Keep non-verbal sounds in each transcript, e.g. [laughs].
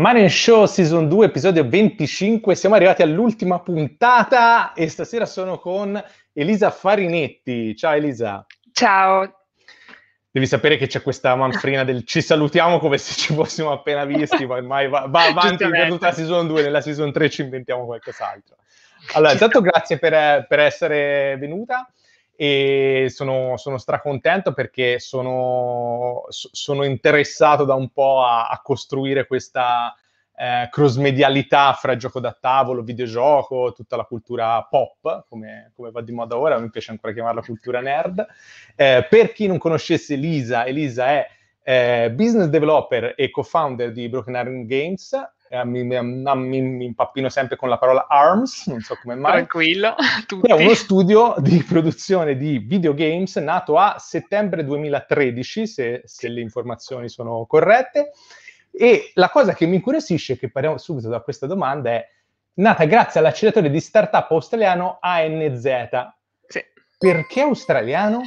Marin Show Season 2, episodio 25, siamo arrivati all'ultima puntata e stasera sono con Elisa Farinetti. Ciao Elisa. Ciao. Devi sapere che c'è questa manfrina del ci salutiamo come se ci fossimo appena visti, ma ormai va, va avanti per tutta la Season 2, nella Season 3 ci inventiamo qualcos'altro. Allora, intanto grazie per, per essere venuta e sono, sono stracontento perché sono, sono, interessato da un po' a, a costruire questa eh, cross-medialità fra gioco da tavolo, videogioco, tutta la cultura pop, come, come, va di moda ora, mi piace ancora chiamarla cultura nerd. Eh, per chi non conoscesse Elisa, Elisa è eh, business developer e co-founder di Broken Iron Games, eh, mi, mi, mi, impappino sempre con la parola ARMS, non so come mai. Tranquillo, [laughs] tutti. È uno studio di produzione di videogames nato a settembre 2013, se, se le informazioni sono corrette. E la cosa che mi incuriosisce, che parliamo subito da questa domanda, è nata grazie all'acceleratore di startup australiano ANZ. Sì. Perché australiano?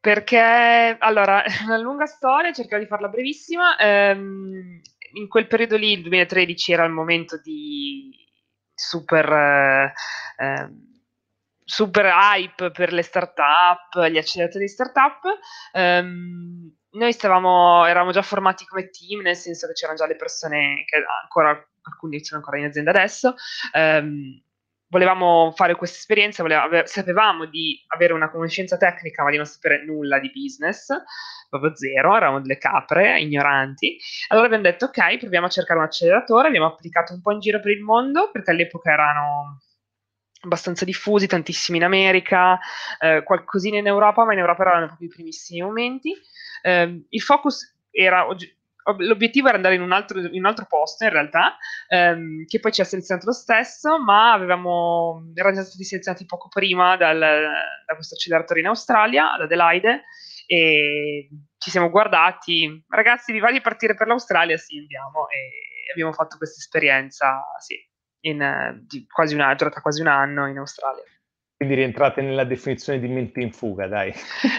Perché, allora, è [laughs] una lunga storia, cercherò di farla brevissima. Ehm in quel periodo lì, il 2013, era il momento di super, eh, ehm, super hype per le start-up, gli acceleratori di start-up. Um, noi stavamo, eravamo già formati come team, nel senso che c'erano già le persone che ancora, alcuni sono ancora in azienda adesso, um, volevamo fare questa esperienza, sapevamo di avere una conoscenza tecnica ma di non sapere nulla di business, proprio zero, eravamo delle capre, ignoranti. Allora abbiamo detto ok, proviamo a cercare un acceleratore, abbiamo applicato un po' in giro per il mondo perché all'epoca erano abbastanza diffusi, tantissimi in America, eh, qualcosina in Europa, ma in Europa erano proprio i primissimi momenti. Eh, il focus era l'obiettivo era andare in un altro, in un altro posto in realtà, ehm, che poi ci ha selezionato lo stesso, ma avevamo, erano già stati selezionati poco prima dal, da questo acceleratore in Australia, ad Adelaide, e ci siamo guardati, ragazzi vi va di partire per l'Australia? Sì, andiamo, e abbiamo fatto questa esperienza, sì, in, di quasi una, durata quasi un anno in Australia. Quindi rientrate nella definizione di mente in fuga, dai.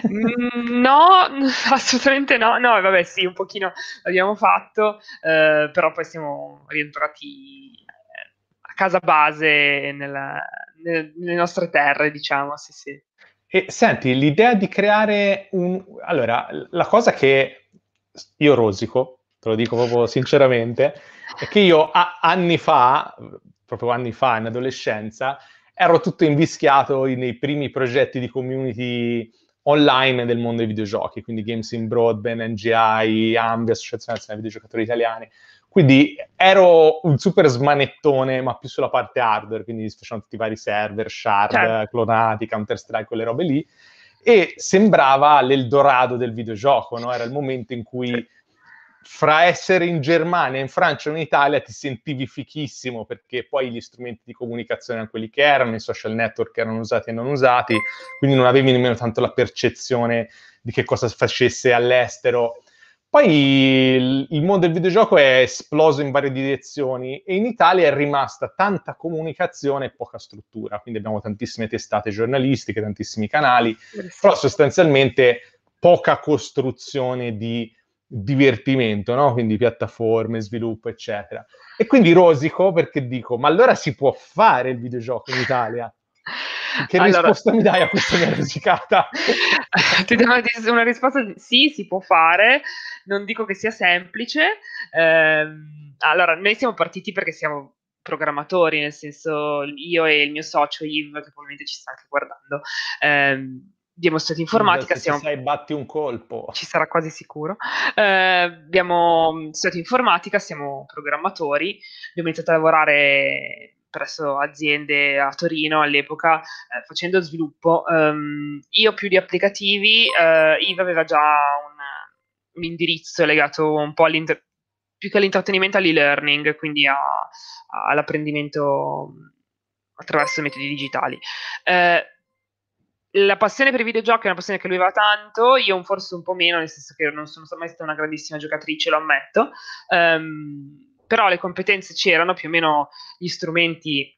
Mm, no, [laughs] assolutamente no. No, vabbè, sì, un pochino l'abbiamo fatto, eh, però poi siamo rientrati eh, a casa base, nella, nel, nelle nostre terre, diciamo, sì, sì. E senti, l'idea di creare un... Allora, la cosa che io rosico, te lo dico proprio sinceramente, è che io a, anni fa, proprio anni fa, in adolescenza, ero tutto invischiato nei primi progetti di community online del mondo dei videogiochi, quindi Games in Broadband, NGI, AMBI, Associazione Nazionale Videogiocatori Italiani. Quindi ero un super smanettone, ma più sulla parte hardware, quindi facevano tutti i vari server, shard, certo. clonati, Counter-Strike, quelle robe lì. E sembrava l'Eldorado del videogioco, no? Era il momento in cui fra essere in Germania, in Francia o in Italia ti sentivi fichissimo perché poi gli strumenti di comunicazione erano quelli che erano, i social network erano usati e non usati, quindi non avevi nemmeno tanto la percezione di che cosa facesse all'estero. Poi il, il mondo del videogioco è esploso in varie direzioni e in Italia è rimasta tanta comunicazione e poca struttura, quindi abbiamo tantissime testate giornalistiche, tantissimi canali, però sostanzialmente poca costruzione di divertimento, no? quindi piattaforme, sviluppo, eccetera. E quindi rosico perché dico, ma allora si può fare il videogioco in Italia? [laughs] Che allora, risposta mi dai a questa mia rosicata? [laughs] Ti do una risposta sì, si può fare, non dico che sia semplice. Eh, allora, noi siamo partiti perché siamo programmatori, nel senso io e il mio socio Yves, che probabilmente ci sta anche guardando, ehm, dimostrato informatica. Se siamo... sai, batti un colpo. Ci sarà quasi sicuro. Eh, abbiamo mm, studiato informatica, siamo programmatori, abbiamo iniziato a lavorare presso aziende a Torino all'epoca eh, facendo sviluppo. Um, io più di applicativi, eh, Iva aveva già un, un, indirizzo legato un po' all'inter- più che all'intrattenimento all'e-learning, quindi a, a, all'apprendimento mm, attraverso metodi digitali. Eh, la passione per i videogiochi è una passione che lui aveva tanto, io forse un po' meno, nel senso che non sono mai stata una grandissima giocatrice, lo ammetto, um, però le competenze c'erano, più o meno gli strumenti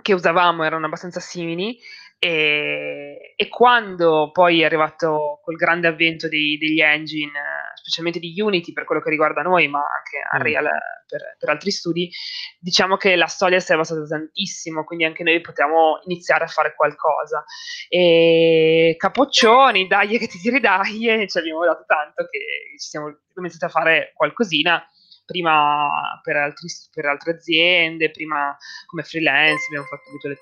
che usavamo erano abbastanza simili e, e, quando poi è arrivato col grande avvento dei, degli engine, specialmente di Unity per quello che riguarda noi, ma anche Unreal mm. per, per, altri studi, diciamo che la storia si è basata tantissimo, quindi anche noi potevamo iniziare a fare qualcosa. E capoccioni, dai che ti tiri dai, [laughs] ci abbiamo dato tanto che ci siamo cominciati a fare qualcosina prima per, altri, per, altre aziende, prima come freelance, abbiamo fatto tutte le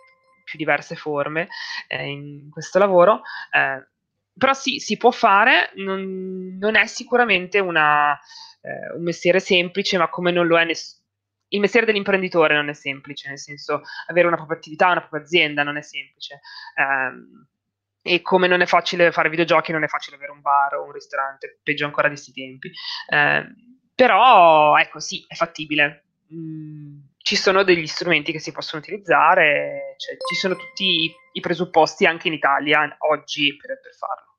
più diverse forme eh, in questo lavoro. Eh, però sì, si può fare, non, non è sicuramente una, eh, un mestiere semplice, ma come non lo è nessuno. Il mestiere dell'imprenditore non è semplice, nel senso avere una propria attività, una propria azienda non è semplice. Ehm, e come non è facile fare videogiochi, non è facile avere un bar o un ristorante, peggio ancora di questi tempi. Ehm, però, ecco, sì, è fattibile. Mm ci sono degli strumenti che si possono utilizzare, cioè, ci sono tutti i presupposti anche in Italia oggi per, per farlo.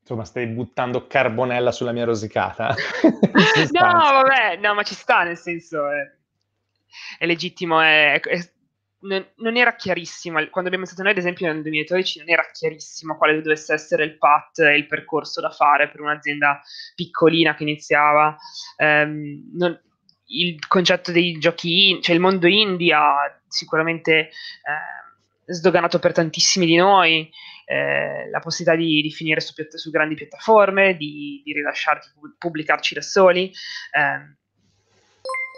Insomma, stai buttando carbonella sulla mia rosicata. [laughs] no, vabbè, no, ma ci sta, nel senso, è, eh, è legittimo, è, è, non, non, era chiarissimo, quando abbiamo iniziato noi, ad esempio, nel 2012, non era chiarissimo quale dovesse essere il path e il percorso da fare per un'azienda piccolina che iniziava. Um, non, il concetto dei giochi, in, cioè il mondo indie ha sicuramente eh, sdoganato per tantissimi di noi eh, la possibilità di, di finire su, su, grandi piattaforme, di, di rilasciarci, pubblicarci da soli. Eh,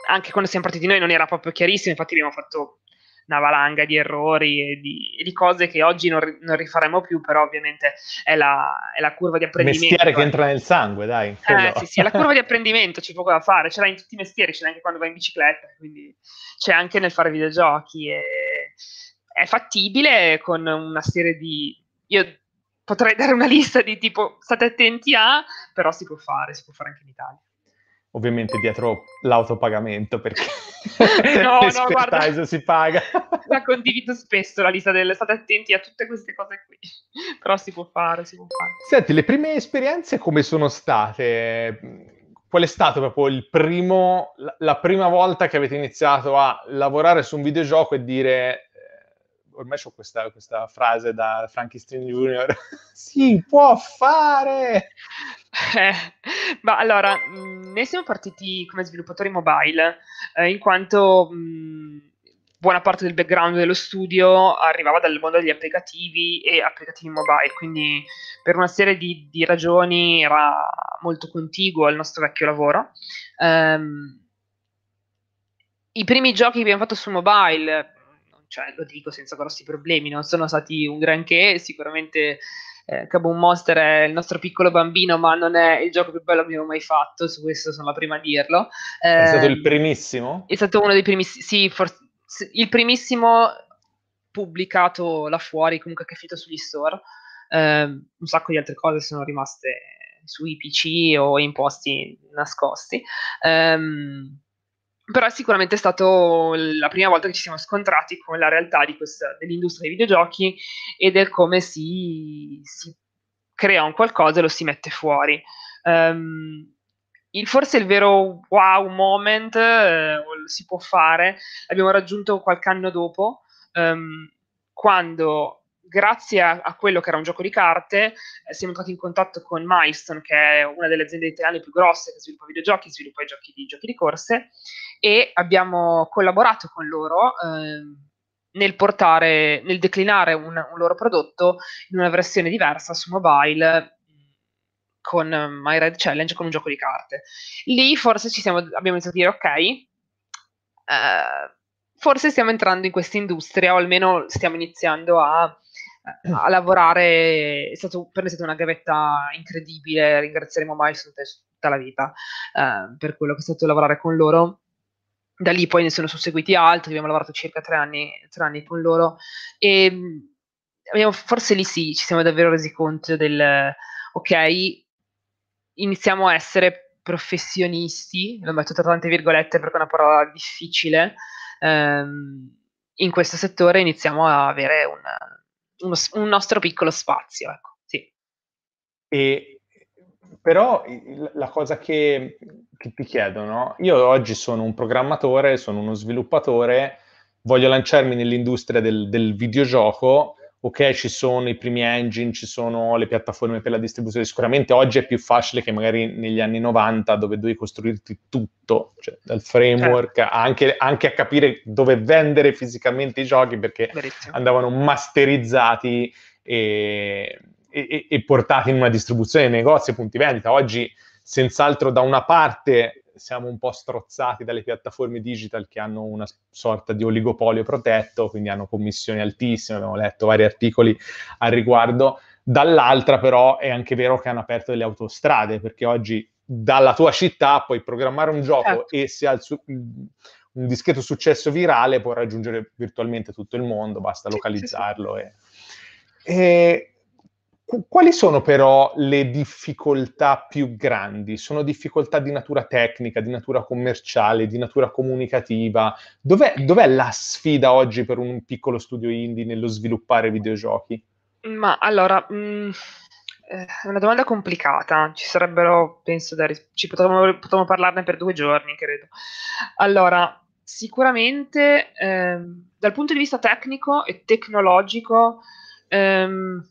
anche quando siamo partiti noi non era proprio chiarissimo, infatti abbiamo fatto una valanga di errori e di, di cose che oggi non, non, rifaremo più, però ovviamente è la, è la curva di apprendimento. Mestiere che eh. entra nel sangue, dai. Eh, sì, sì, è la curva di [laughs] apprendimento, c'è poco da fare, ce l'hai in tutti i mestieri, ce l'hai anche quando vai in bicicletta, quindi c'è anche nel fare videogiochi. E... È fattibile con una serie di... Io potrei dare una [laughs] lista di tipo state attenti a, però si può fare, si può fare anche in Italia ovviamente dietro l'autopagamento perché [laughs] no, [laughs] no, si paga. [laughs] la condivido spesso la lista del state attenti a tutte queste cose qui, però si può fare, si può fare. Senti, le prime esperienze come sono state? Qual è stato proprio il primo, la prima volta che avete iniziato a lavorare su un videogioco e dire ormai ho questa, questa, frase da Frankie String Jr. [laughs] si può fare! Eh, ma allora, mm, noi siamo partiti come sviluppatori mobile, eh, in quanto mh, mm, buona parte del background dello studio arrivava dal mondo degli applicativi e applicativi mobile, quindi per una serie di, di ragioni era molto contiguo al nostro vecchio lavoro. Um, i primi giochi che abbiamo fatto su mobile cioè, lo dico senza grossi problemi, non sono stati un granché, sicuramente eh, Kaboom Monster è il nostro piccolo bambino, ma non è il gioco più bello che abbiamo mai fatto, su questo sono la prima a dirlo. Eh, è stato il primissimo? È stato uno dei primissimi, sì, for- il primissimo pubblicato là fuori, comunque che è uscito sugli store. Eh, un sacco di altre cose sono rimaste sui PC o in posti nascosti. Um, però è sicuramente stata la prima volta che ci siamo scontrati con la realtà questa, dell'industria dei videogiochi e del come si, si, crea un qualcosa e lo si mette fuori. Um, il, forse il vero wow moment eh, si può fare, l'abbiamo raggiunto qualche anno dopo, um, quando grazie a, a, quello che era un gioco di carte, eh, siamo entrati in contatto con Milestone, che è una delle aziende italiane più grosse che sviluppa videogiochi, sviluppa i giochi di, giochi di corse, e abbiamo collaborato con loro eh, nel, portare, nel declinare un, un, loro prodotto in una versione diversa su mobile mm, con eh, My Red Challenge, con un gioco di carte. Lì forse siamo, abbiamo iniziato a dire, ok, eh, forse stiamo entrando in questa industria o almeno stiamo iniziando a a lavorare è stato, per me è stata una gavetta incredibile, ringrazieremo MySontex tutta la vita eh, per quello che è stato lavorare con loro. Da lì poi ne sono susseguiti altri, abbiamo lavorato circa tre anni, tre anni con loro e mm, abbiamo, forse lì sì, ci siamo davvero resi conto del, ok, iniziamo a essere professionisti, lo metto tra tante virgolette perché è una parola difficile, ehm, in questo settore iniziamo a avere un uno, un nostro piccolo spazio. Ecco, sì. E, però la cosa che, che ti chiedo, no? io oggi sono un programmatore, sono uno sviluppatore, voglio lanciarmi nell'industria del, del videogioco ok, ci sono i primi engine, ci sono le piattaforme per la distribuzione, sicuramente oggi è più facile che magari negli anni 90 dove devi costruirti tutto, cioè dal framework eh. anche, anche, a capire dove vendere fisicamente i giochi perché Verissimo. andavano masterizzati e, e, e portati in una distribuzione nei negozi punti vendita. Oggi senz'altro da una parte siamo un po' strozzati dalle piattaforme digital che hanno una sorta di oligopolio protetto, quindi hanno commissioni altissime, abbiamo letto vari articoli al riguardo. Dall'altra però è anche vero che hanno aperto delle autostrade, perché oggi dalla tua città puoi programmare un gioco certo. e se ha su- mm, un discreto successo virale può raggiungere virtualmente tutto il mondo, basta localizzarlo. Sì, sì. E... E quali sono però le difficoltà più grandi? Sono difficoltà di natura tecnica, di natura commerciale, di natura comunicativa? Dov'è, dov'è la sfida oggi per un piccolo studio indie nello sviluppare videogiochi? Ma allora, mh, mm, eh, è una domanda complicata, ci sarebbero, penso, da ris- ci potremmo, potremmo, parlarne per due giorni, credo. Allora, sicuramente eh, dal punto di vista tecnico e tecnologico... Ehm,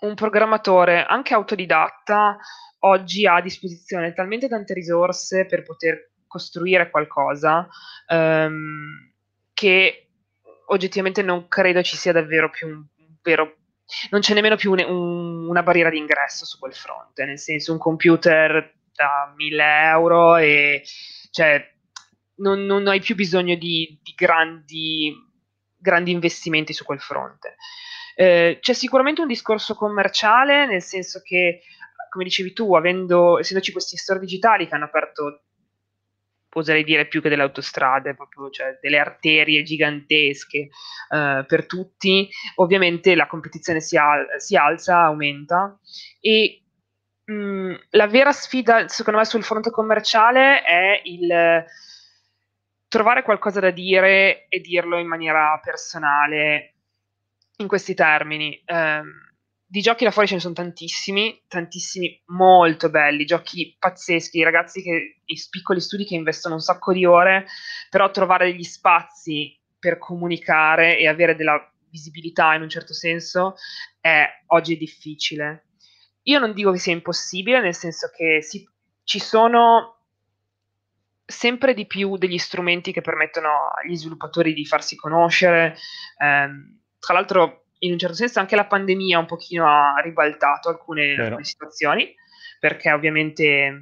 un programmatore anche autodidatta oggi ha a disposizione talmente tante risorse per poter costruire qualcosa um, che oggettivamente non credo ci sia davvero più un vero non c'è nemmeno più un, un, una barriera d'ingresso su quel fronte, nel senso un computer da 1000 euro e cioè, non, non, hai più bisogno di, di grandi, grandi investimenti su quel fronte. Eh, c'è sicuramente un discorso commerciale, nel senso che, come dicevi tu, avendo, essendoci questi store digitali che hanno aperto, oserei dire più che delle autostrade, proprio, cioè delle arterie gigantesche eh, per tutti, ovviamente la competizione si, al- si alza, aumenta e mh, mm, la vera sfida, secondo me, sul fronte commerciale è il trovare qualcosa da dire e dirlo in maniera personale in questi termini. Ehm, di giochi là fuori ce ne sono tantissimi, tantissimi molto belli, giochi pazzeschi, ragazzi che i piccoli studi che investono un sacco di ore, però trovare degli spazi per comunicare e avere della visibilità in un certo senso è oggi è difficile. Io non dico che sia impossibile, nel senso che si, ci sono sempre di più degli strumenti che permettono agli sviluppatori di farsi conoscere. Ehm, tra l'altro in un certo senso anche la pandemia un pochino ha ribaltato alcune, alcune situazioni, perché ovviamente è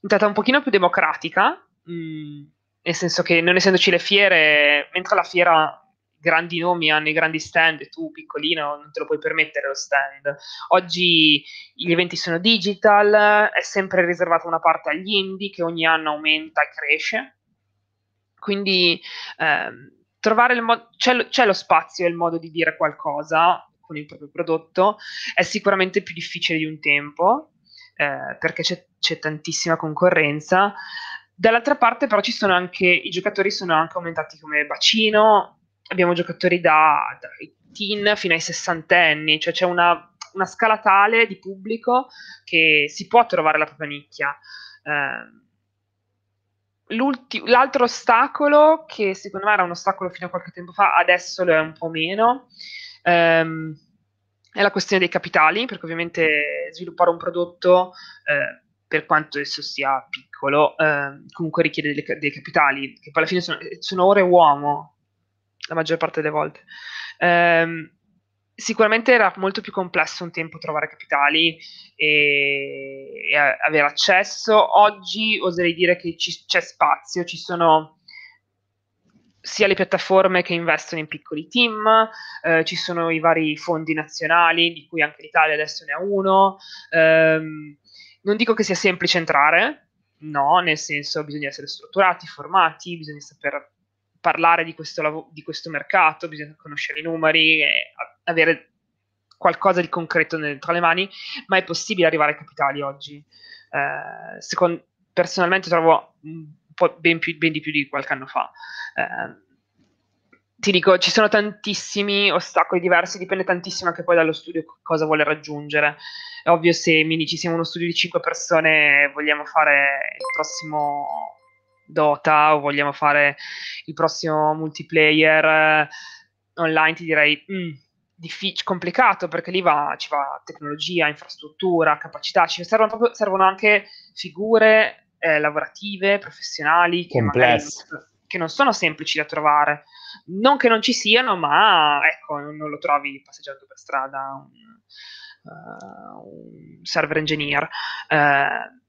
diventata un pochino più democratica, mh, mm, nel senso che non essendoci le fiere, mentre la fiera grandi nomi hanno i grandi stand e tu piccolino non te lo puoi permettere lo stand. Oggi gli eventi sono digital, è sempre riservata una parte agli indie che ogni anno aumenta e cresce. Quindi ehm, trovare il modo, c'è, c'è, lo spazio e il modo di dire qualcosa con il proprio prodotto, è sicuramente più difficile di un tempo, eh, perché c'è, c'è tantissima concorrenza. Dall'altra parte però ci sono anche, i giocatori sono anche aumentati come bacino, abbiamo giocatori da, dai teen fino ai sessantenni, cioè c'è una, una, scala tale di pubblico che si può trovare la propria nicchia. Eh, l'altro ostacolo, che secondo me era un ostacolo fino a qualche tempo fa, adesso lo è un po' meno, ehm, è la questione dei capitali, perché ovviamente sviluppare un prodotto, eh, per quanto esso sia piccolo, eh, comunque richiede dei, dei capitali, che poi alla fine sono, sono ore uomo, la maggior parte delle volte. Eh, sicuramente era molto più complesso un tempo trovare capitali e, e avere accesso. Oggi oserei dire che ci, c'è spazio, ci sono sia le piattaforme che investono in piccoli team, eh, ci sono i vari fondi nazionali, di cui anche l'Italia adesso ne ha uno. Ehm, non dico che sia semplice entrare, no, nel senso bisogna essere strutturati, formati, bisogna saper parlare di questo, lav- di questo mercato, bisogna conoscere i numeri, e, avere qualcosa di concreto nel, tra le mani, ma è possibile arrivare ai capitali oggi. Eh, secondo, personalmente trovo un po' ben, più, ben, di più di qualche anno fa. Eh, ti dico, ci sono tantissimi ostacoli diversi, dipende tantissimo anche poi dallo studio cosa vuole raggiungere. È ovvio se mi dici siamo uno studio di 5 persone e vogliamo fare il prossimo Dota o vogliamo fare il prossimo multiplayer eh, online, ti direi... Mm, diffic- complicato perché lì va, ci va tecnologia, infrastruttura, capacità, ci servono, proprio, servono anche figure eh, lavorative, professionali che, che, non sono semplici da trovare. Non che non ci siano, ma ecco, non, non lo trovi passeggiando per strada un, uh, un server engineer. Uh,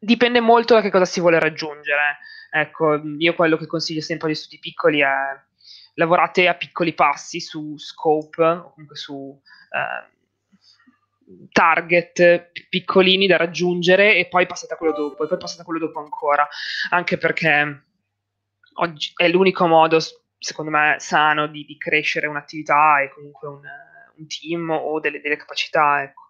dipende molto da che cosa si vuole raggiungere. Ecco, io quello che consiglio sempre agli studi piccoli è lavorate a piccoli passi su scope o comunque su eh, target piccolini da raggiungere e poi passate a quello dopo e poi passate a quello dopo ancora, anche perché oggi è l'unico modo, secondo me, sano di, di crescere un'attività e comunque un, un team o delle, delle capacità. Ecco.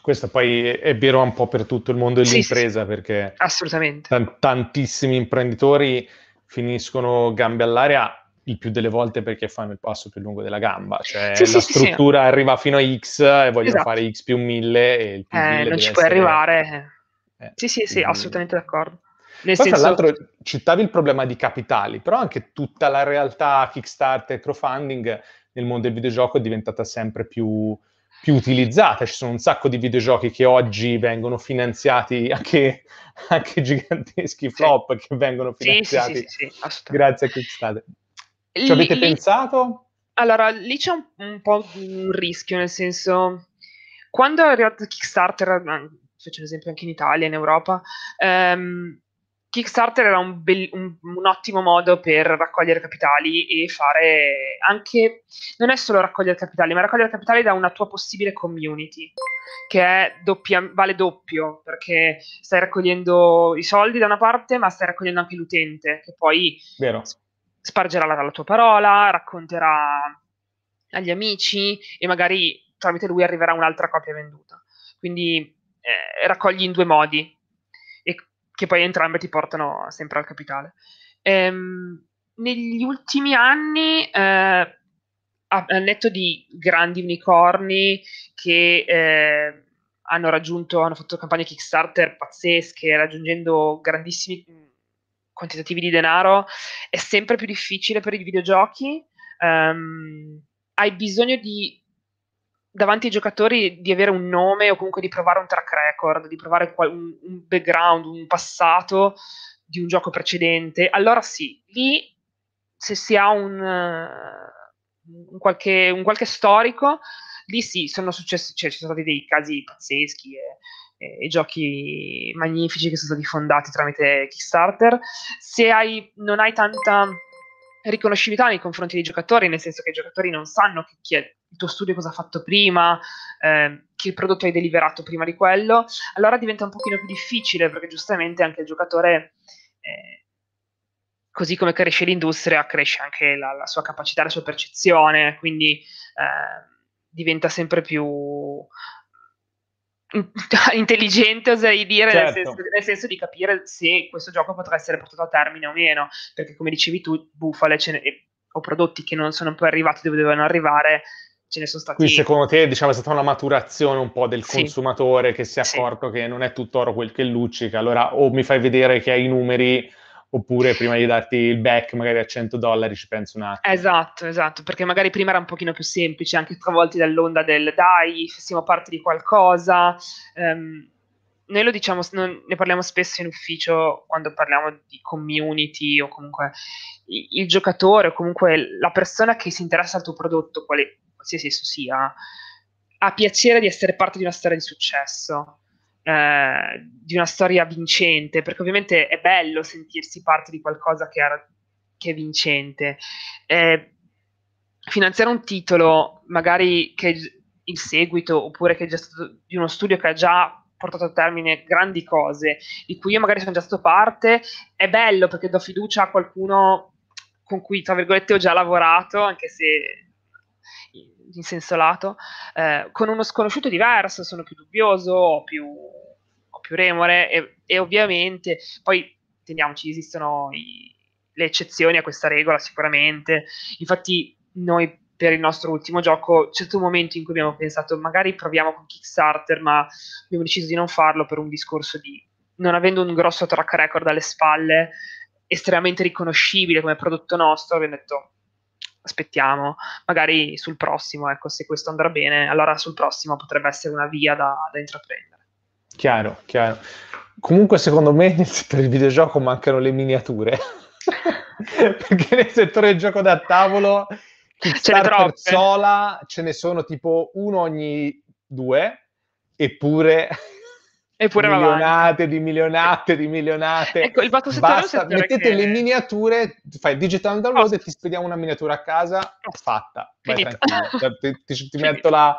Questo poi è vero un po' per tutto il mondo dell'impresa, sì, sì, perché assolutamente. T- tantissimi imprenditori finiscono gambe all'aria il più delle volte perché fanno il passo più lungo della gamba, cioè sì, la sì, struttura sì, arriva fino a X e vogliono esatto. fare X più 1000 e il più eh, 1000 non ci puoi arrivare. Eh, sì, sì, sì, assolutamente d'accordo. Nel Poi, senso... tra l'altro, citavi il problema di capitali, però anche tutta la realtà Kickstarter, e crowdfunding nel mondo del videogioco è diventata sempre più, più utilizzata. Ci sono un sacco di videogiochi che oggi vengono finanziati, [laughs] anche, anche giganteschi flop sì. che vengono finanziati sì, sì, grazie a Kickstarter. Ci avete lì, pensato? Allora, lì c'è un, un, po' un rischio, nel senso, quando è arrivato Kickstarter, faccio l'esempio anche in Italia, in Europa, ehm, Kickstarter era un, be- un, un, ottimo modo per raccogliere capitali e fare anche, non è solo raccogliere capitali, ma raccogliere capitali da una tua possibile community, che doppia, vale doppio, perché stai raccogliendo i soldi da una parte, ma stai raccogliendo anche l'utente, che poi Vero spargerà la, la tua parola, racconterà agli amici e magari tramite lui arriverà un'altra copia venduta. Quindi eh, raccogli in due modi, e, che poi entrambe ti portano sempre al capitale. Ehm, negli ultimi anni, eh, al netto di grandi unicorni che eh, hanno raggiunto, hanno fatto campagne Kickstarter pazzesche, raggiungendo grandissimi quantitativi di denaro è sempre più difficile per i videogiochi. Um, hai bisogno di davanti ai giocatori di avere un nome o comunque di provare un track record, di provare un, un background, un passato di un gioco precedente, allora sì, lì se si ha un, un, qualche, un qualche storico lì sì, sono successi, cioè, ci sono stati dei casi pazzeschi e, e, giochi magnifici che sono stati fondati tramite Kickstarter. Se hai, non hai tanta riconoscibilità nei confronti dei giocatori, nel senso che i giocatori non sanno chi è il tuo studio, cosa ha fatto prima, eh, che prodotto hai deliberato prima di quello, allora diventa un pochino più difficile perché giustamente anche il giocatore... Eh, così come cresce l'industria, cresce anche la, la, sua capacità, la sua percezione, quindi eh, diventa sempre più mm, [laughs] intelligente oserei dire certo. nel, senso, nel, senso, di capire se questo gioco potrà essere portato a termine o meno perché come dicevi tu bufale ce ne, o prodotti che non sono poi arrivati dove dovevano arrivare ce ne sono stati qui secondo te diciamo è stata una maturazione un po' del sì. consumatore che si è accorto sì. che non è tutto oro quel che luccica allora o mi fai vedere che hai i numeri oppure prima di darti il back magari a 100 dollari ci penso un attimo. Esatto, esatto, perché magari prima era un pochino più semplice, anche travolti dall'onda del dai, siamo parte di qualcosa. Um, noi lo diciamo, non, ne parliamo spesso in ufficio quando parliamo di community o comunque il, il giocatore o comunque la persona che si interessa al tuo prodotto, quale, qualsiasi esso sia, ha piacere di essere parte di una storia di successo di una storia vincente, perché ovviamente è bello sentirsi parte di qualcosa che, era, che è vincente. Eh, finanziare un titolo, magari che è il seguito, oppure che è già stato di uno studio che ha già portato a termine grandi cose, di cui io magari sono già stato parte, è bello perché do fiducia a qualcuno con cui, tra virgolette, ho già lavorato, anche se in senso lato, eh, con uno sconosciuto diverso, sono più dubbioso, ho più, ho più remore e, e, ovviamente poi, teniamoci, esistono i, le eccezioni a questa regola sicuramente, infatti noi per il nostro ultimo gioco c'è stato un momento in cui abbiamo pensato magari proviamo con Kickstarter ma abbiamo deciso di non farlo per un discorso di non avendo un grosso track record alle spalle estremamente riconoscibile come prodotto nostro abbiamo detto aspettiamo, magari sul prossimo, ecco, se questo andrà bene, allora sul prossimo potrebbe essere una via da, da intraprendere. Chiaro, chiaro. Comunque secondo me nel settore del videogioco mancano le miniature, [laughs] perché nel settore del gioco da tavolo Kickstarter sola ce ne sono tipo uno ogni due, eppure Eppure milionate avanti. di milionate di milionate. Ecco, il vasto settore Basta, mettete che... le miniature, fai digital download oh. e ti spediamo una miniatura a casa oh. fatta. Vai [laughs] cioè, ti, ti, ti metto la,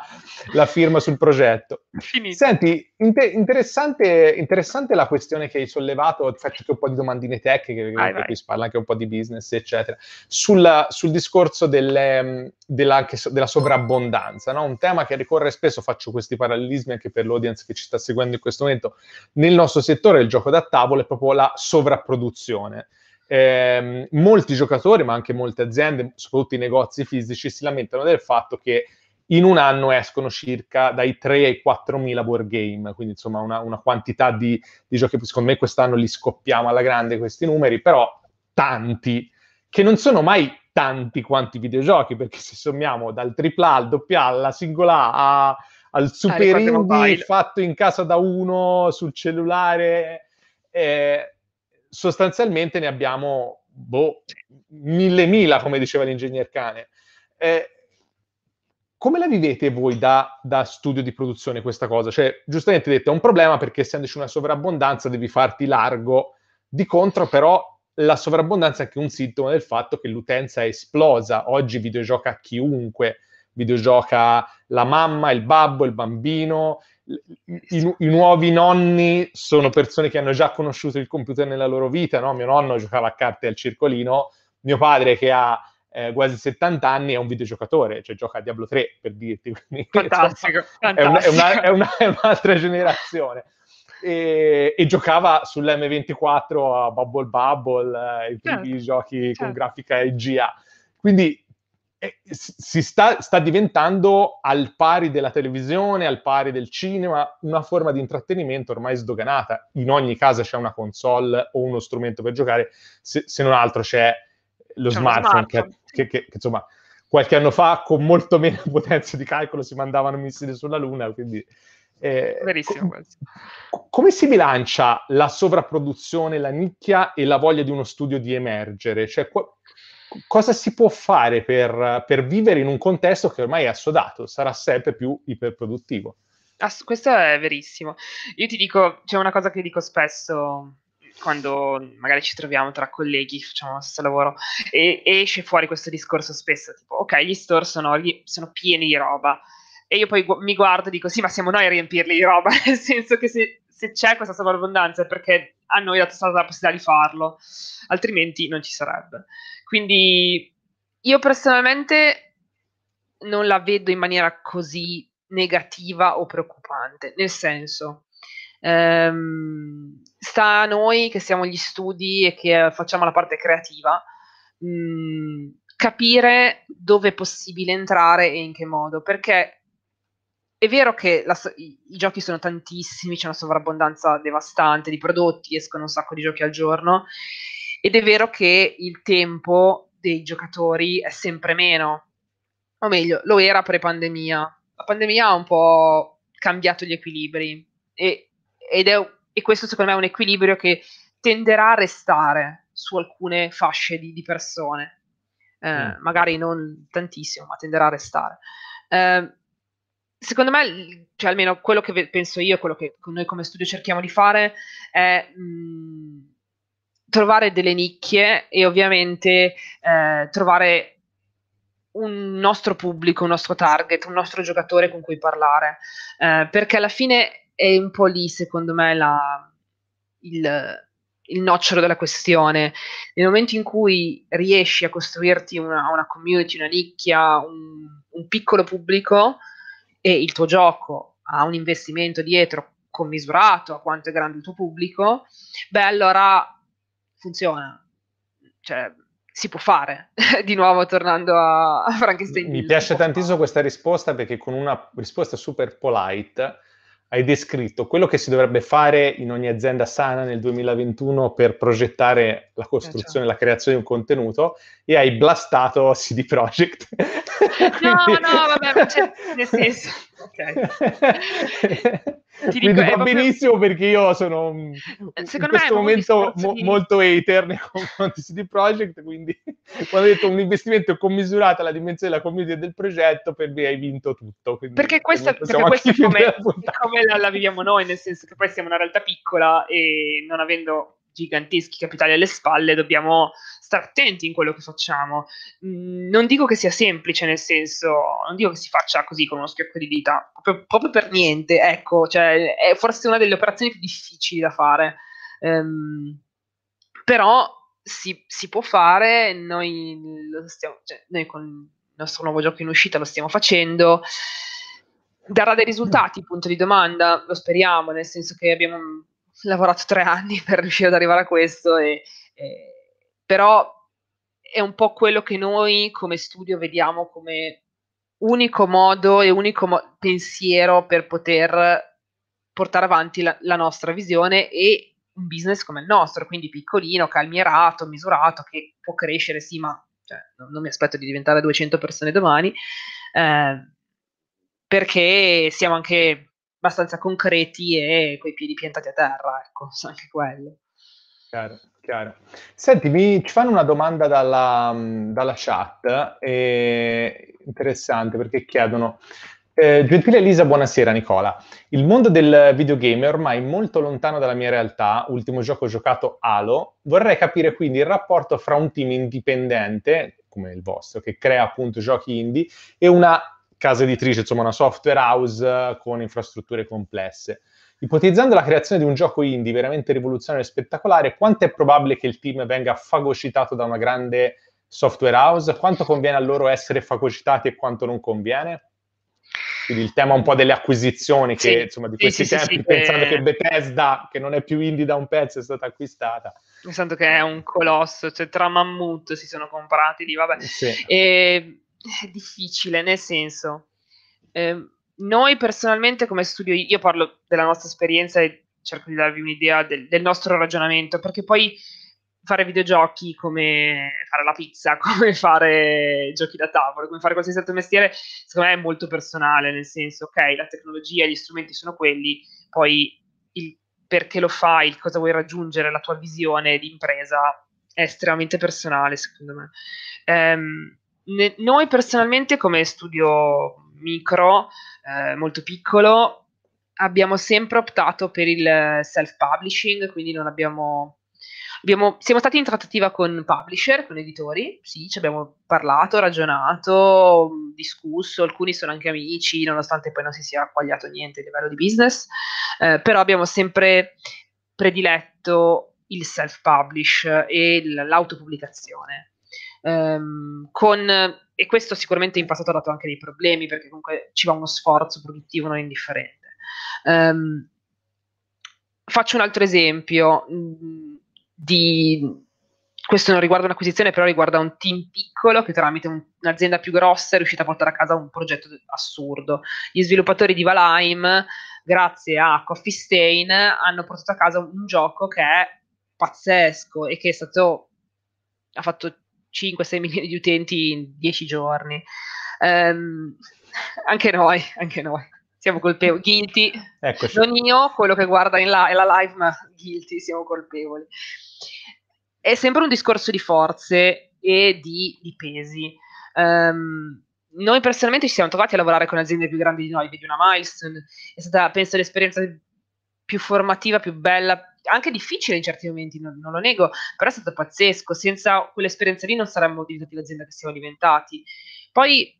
la, firma sul progetto. Finito. Senti, inter- interessante, interessante, la questione che hai sollevato, faccio anche un po' di domandine tecniche, vai, perché si parla anche un po' di business, eccetera. Sulla, sul discorso delle, della, della, sovrabbondanza, no? un tema che ricorre spesso, faccio questi parallelismi anche per l'audience che ci sta seguendo in questo momento momento nel nostro settore del gioco da tavolo è proprio la sovrapproduzione. Eh, molti giocatori, ma anche molte aziende, soprattutto i negozi fisici, si lamentano del fatto che in un anno escono circa dai 3 ai 4 mila board game, quindi insomma una, una quantità di, di, giochi, secondo me quest'anno li scoppiamo alla grande questi numeri, però tanti, che non sono mai tanti quanti videogiochi, perché se sommiamo dal AAA al doppia, alla singola A al super ah, indie fatto in casa da uno sul cellulare. Eh, sostanzialmente ne abbiamo boh, mille mila, come diceva l'ingegner Cane. Eh, come la vivete voi da, da, studio di produzione questa cosa? Cioè, giustamente detto, è un problema perché essendoci una sovrabbondanza devi farti largo. Di contro, però, la sovrabbondanza è anche un sintomo del fatto che l'utenza è esplosa. Oggi videogioca a chiunque videogioca la mamma, il babbo, il bambino, i, i, nuovi nonni sono persone che hanno già conosciuto il computer nella loro vita, no? mio nonno giocava a carte al circolino, mio padre che ha eh, quasi 70 anni è un videogiocatore, cioè gioca a Diablo 3 per dirti, [laughs] fantastico, insomma, fantastico. È, una, è, una, è, un'altra generazione. E, e, giocava sull'M24 a Bubble Bubble, eh, i certo, primi certo, giochi certo. con grafica EGA. Quindi si sta, sta, diventando al pari della televisione, al pari del cinema, una forma di intrattenimento ormai sdoganata. In ogni casa c'è una console o uno strumento per giocare, se, se non altro c'è lo c'è smartphone, smartphone. Che, che, che, insomma qualche anno fa con molto meno [laughs] potenza di calcolo si mandavano missili sulla Luna, quindi... Eh, Verissimo com- come si bilancia la sovrapproduzione, la nicchia e la voglia di uno studio di emergere? Cioè, qu- cosa si può fare per, per, vivere in un contesto che ormai è assodato, sarà sempre più iperproduttivo? Ah, questo è verissimo. Io ti dico, c'è una cosa che dico spesso quando magari ci troviamo tra colleghi, facciamo lo stesso lavoro, e esce fuori questo discorso spesso, tipo, ok, gli store sono, gli, sono pieni di roba, e io poi gu- mi guardo e dico sì ma siamo noi a riempirli di roba [laughs] nel senso che se se c'è questa sovrabbondanza è perché a noi è stata la possibilità di farlo, altrimenti non ci sarebbe. Quindi io personalmente non la vedo in maniera così negativa o preoccupante, nel senso, ehm, sta a noi che siamo gli studi e che facciamo la parte creativa, mh, mm, capire dove è possibile entrare e in che modo, perché è vero che la, i, i, giochi sono tantissimi, c'è una sovrabbondanza devastante di prodotti, escono un sacco di giochi al giorno, ed è vero che il tempo dei giocatori è sempre meno, o meglio, lo era pre-pandemia. La pandemia ha un po' cambiato gli equilibri e, ed è, e questo secondo me è un equilibrio che tenderà a restare su alcune fasce di, di persone, eh, mm. magari non tantissimo, ma tenderà a restare. Eh, secondo me, cioè almeno quello che penso io, quello che noi come studio cerchiamo di fare è mh, mhmm, trovare delle nicchie e ovviamente eh, trovare un nostro pubblico, un nostro target, un nostro giocatore con cui parlare, eh, perché alla fine è un po' lì, secondo me, la, il, il, nocciolo della questione. Nel momento in cui riesci a costruirti una, una community, una nicchia, un, un piccolo pubblico, e il tuo gioco ha un investimento dietro commisurato a quanto è grande il tuo pubblico, beh allora funziona, cioè si può fare, [laughs] di nuovo tornando a Frankenstein. Mi piace tantissimo fare. questa risposta perché con una risposta super polite hai descritto quello che si dovrebbe fare in ogni azienda sana nel 2021 per progettare la costruzione, eh, la creazione di un contenuto e hai blastato [laughs] CD Projekt. no, Quindi... no, vabbè, c'è nel senso [laughs] [laughs] Ti dico, va benissimo perché io sono un, in questo momento mo- di... molto hater nei confronti di Project, quindi [laughs] quando ho detto un investimento commisurato alla dimensione della community del progetto, per me hai vinto tutto. Perché questa, perché questa è come, come la, la viviamo noi, nel senso che poi siamo una realtà piccola e non avendo giganteschi capitali alle spalle, dobbiamo stare attenti in quello che facciamo. Mm, non dico che sia semplice, nel senso, non dico che si faccia così con uno schiocco di dita, proprio, proprio per niente, ecco, cioè, è forse una delle operazioni più difficili da fare. Um, però si, si, può fare, noi, stiamo, cioè, noi con il nostro nuovo gioco in uscita lo stiamo facendo darà dei risultati, mm. punto di domanda, lo speriamo, nel senso che abbiamo lavorato tre anni [laughs] per riuscire ad arrivare a questo, e, e, però è un po' quello che noi come studio vediamo come unico modo e unico mo- pensiero per poter portare avanti la, la, nostra visione e un business come il nostro, quindi piccolino, calmierato, misurato, che può crescere, sì, ma cioè, non, non, mi aspetto di diventare 200 persone domani, eh, perché siamo anche abbastanza concreti e coi piedi piantati a terra, ecco, [laughs] anche quello. Chiaro, chiaro. Senti, mi, ci fanno una domanda dalla, dalla chat, eh, interessante perché chiedono, eh, gentile Elisa, buonasera Nicola. Il mondo del videogame è ormai molto lontano dalla mia realtà, ultimo gioco giocato Halo. Vorrei capire quindi il rapporto fra un team indipendente, come il vostro, che crea appunto giochi indie, e una casa editrice, insomma una software house eh, con infrastrutture complesse. Ipotizzando la creazione di un gioco indie veramente rivoluzionario e spettacolare, quanto è probabile che il team venga fagocitato da una grande software house? Quanto conviene a loro essere fagocitati e quanto non conviene? Quindi il tema un po' delle acquisizioni, che sì, insomma di questi sì, tempi, sì, pensando eh... che Bethesda, che non è più indie da un pezzo, è stata acquistata. Pensando che è un colosso, cioè tra mammut si sono comprati lì, vabbè. E è difficile, nel senso, eh, noi personalmente come studio, io parlo della nostra esperienza e cerco di darvi un'idea del, del nostro ragionamento, perché poi fare videogiochi, come fare la pizza, [laughs] come fare giochi da tavolo, come fare qualsiasi altro mestiere, secondo me è molto personale, nel senso, ok, la tecnologia, gli strumenti sono quelli, poi il perché lo fai, il cosa vuoi raggiungere, la tua visione di impresa è estremamente personale, secondo me. Ehm, ne, noi personalmente come studio micro, eh, molto piccolo, abbiamo sempre optato per il self-publishing, quindi non abbiamo Abbiamo, siamo stati in trattativa con publisher, con editori, sì, ci abbiamo parlato, ragionato, discusso, alcuni sono anche amici, nonostante poi non si sia acquagliato niente a livello di business, eh, però abbiamo sempre prediletto il self-publish e l'autopubblicazione ehm, con, e questo sicuramente in passato ha dato anche dei problemi perché comunque ci va uno sforzo produttivo non indifferente. Um, faccio un altro esempio mh, mm, di questo non riguarda un'acquisizione, però riguarda un team piccolo che tramite un, un'azienda più grossa è riuscita a portare a casa un progetto assurdo. Gli sviluppatori di Valheim, grazie a Coffee Stain, hanno portato a casa un, un gioco che è pazzesco e che è stato ha fatto 5-6 milioni di utenti in 10 giorni. Um, anche noi, anche noi. Siamo colpevoli, guilty. Eccoci. Non io, quello che guarda in la, la live, ma guilty, siamo colpevoli. È sempre un discorso di forze e di, di pesi. Um, noi personalmente ci siamo trovati a lavorare con aziende più grandi di noi, vedi una Milestone, è stata penso l'esperienza più formativa, più bella, anche difficile in certi momenti, non, non, lo nego, però è stato pazzesco, senza quell'esperienza lì non saremmo diventati l'azienda che siamo diventati. Poi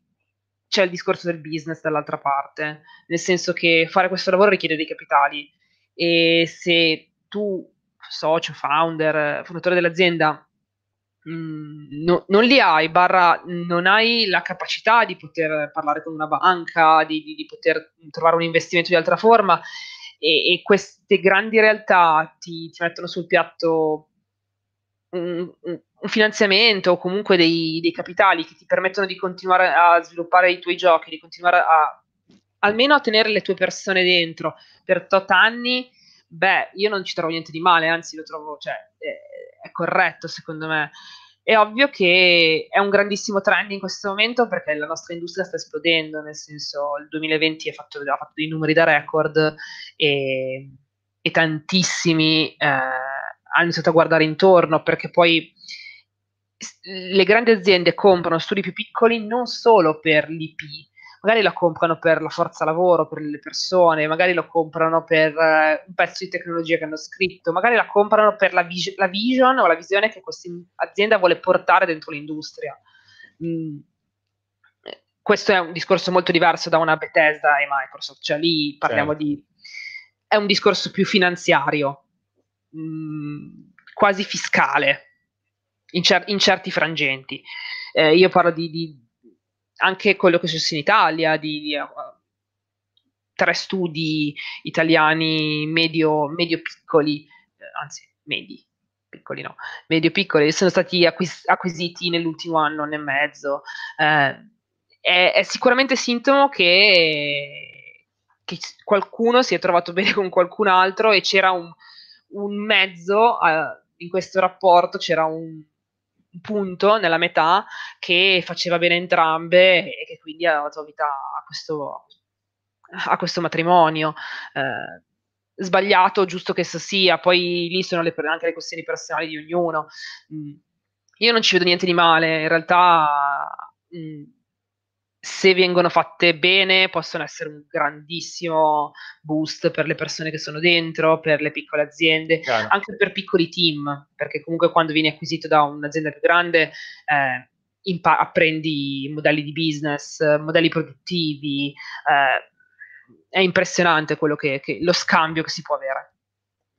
c'è il discorso del business dall'altra parte, nel senso che fare questo lavoro richiede dei capitali e se tu, socio, founder, fondatore dell'azienda, mm, no, non li hai, barra non hai la capacità di poter parlare con una banca, di, di, di poter trovare un investimento di altra forma, e, e queste grandi realtà ti, ti, mettono sul piatto un, un finanziamento o comunque dei, dei, capitali che ti permettono di continuare a sviluppare i tuoi giochi, di continuare a almeno a tenere le tue persone dentro per tot anni, beh, io non ci trovo niente di male, anzi lo trovo, cioè, è, eh, è corretto secondo me. È ovvio che è un grandissimo trend in questo momento perché la nostra industria sta esplodendo, nel senso il 2020 fatto, ha fatto dei numeri da record e, e tantissimi eh, hanno iniziato a guardare intorno perché poi le grandi aziende comprano studi più piccoli non solo per l'IP, magari lo comprano per la forza lavoro, per le persone, magari lo comprano per eh, un pezzo di tecnologia che hanno scritto, magari la comprano per la, vis- la vision o la visione che questa azienda vuole portare dentro l'industria. Mm. Eh, questo è un discorso molto diverso da una Bethesda e Microsoft, cioè lì parliamo certo. di... è un discorso più finanziario, mm, quasi fiscale, in, cer- in certi frangenti. Eh, io parlo di, di anche quello che è in Italia, di, di uh, tre studi italiani medio, medio piccoli, eh, anzi medi, piccoli no, medio piccoli, sono stati acquis- acquisiti nell'ultimo anno, anno e mezzo. Eh, è, è, sicuramente sintomo che, che, qualcuno si è trovato [laughs] bene con qualcun altro e c'era un, un mezzo, eh, in questo rapporto c'era un, punto nella metà che faceva bene entrambe e che quindi ha dato vita a questo, a questo matrimonio. Eh, sbagliato, giusto che so sia, poi lì sono le, anche le questioni personali di ognuno. Mm. Io non ci vedo niente di male, in realtà... Mh, mm, se vengono fatte bene, possono essere un grandissimo boost per le persone che sono dentro, per le piccole aziende, Chiaro. anche per piccoli team, perché comunque quando vieni acquisito da un'azienda più grande eh, impa- apprendi modelli di business, modelli produttivi, eh, è impressionante quello che, che, lo scambio che si può avere.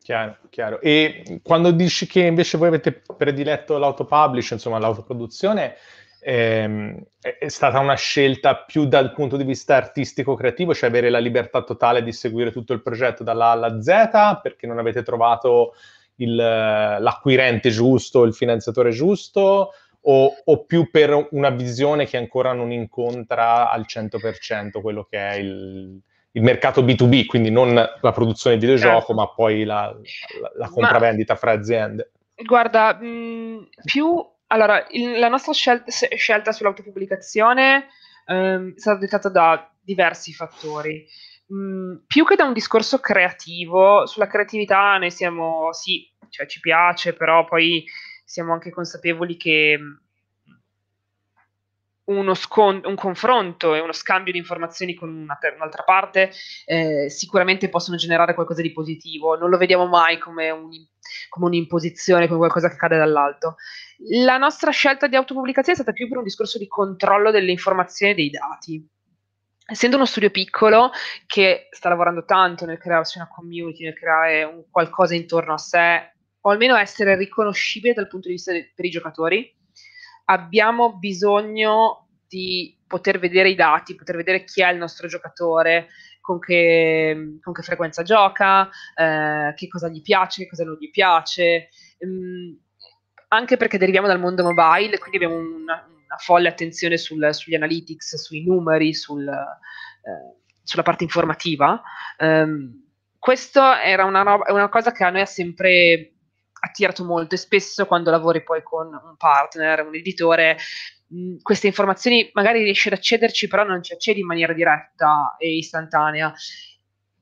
Chiaro, chiaro. E quando dici che invece voi avete prediletto l'autopublish, insomma l'autoproduzione, Ehm, è stata una scelta più dal punto di vista artistico-creativo, cioè avere la libertà totale di seguire tutto il progetto dalla A alla Z, perché non avete trovato il, l'acquirente giusto, il finanziatore giusto, o, o, più per una visione che ancora non incontra al 100% quello che è il, il mercato B2B, quindi non la produzione di videogioco, eh. ma poi la, la, la compravendita ma, fra aziende? Guarda, mh, mm, più allora, il, la nostra scelta, scelta sull'autopubblicazione ehm, è stata dettata da diversi fattori. Mm, più che da un discorso creativo, sulla creatività noi siamo, sì, cioè ci piace, però poi siamo anche consapevoli che mm, uno scon- un confronto e uno scambio di informazioni con una ter- un'altra parte eh, sicuramente possono generare qualcosa di positivo, non lo vediamo mai come, un, come un'imposizione, come qualcosa che cade dall'alto. La nostra scelta di autopubblicazione è stata più per un discorso di controllo delle informazioni e dei dati. Essendo uno studio piccolo che sta lavorando tanto nel crearsi una community, nel creare un qualcosa intorno a sé, o almeno essere riconoscibile dal punto di vista de- per i giocatori, abbiamo bisogno di poter vedere i dati, poter vedere chi è il nostro giocatore, con che, con che frequenza gioca, eh, che cosa gli piace, che cosa non gli piace. Ehm, anche perché deriviamo dal mondo mobile, quindi abbiamo una, una folle attenzione sul, sugli analytics, sui numeri, sul, eh, sulla parte informativa. Um, ehm, questa era una, roba, una cosa che a noi ha sempre attirato molto e spesso quando lavori poi con un partner, un editore, mh, mm, queste informazioni magari riesci ad accederci, però non ci accedi in maniera diretta e istantanea.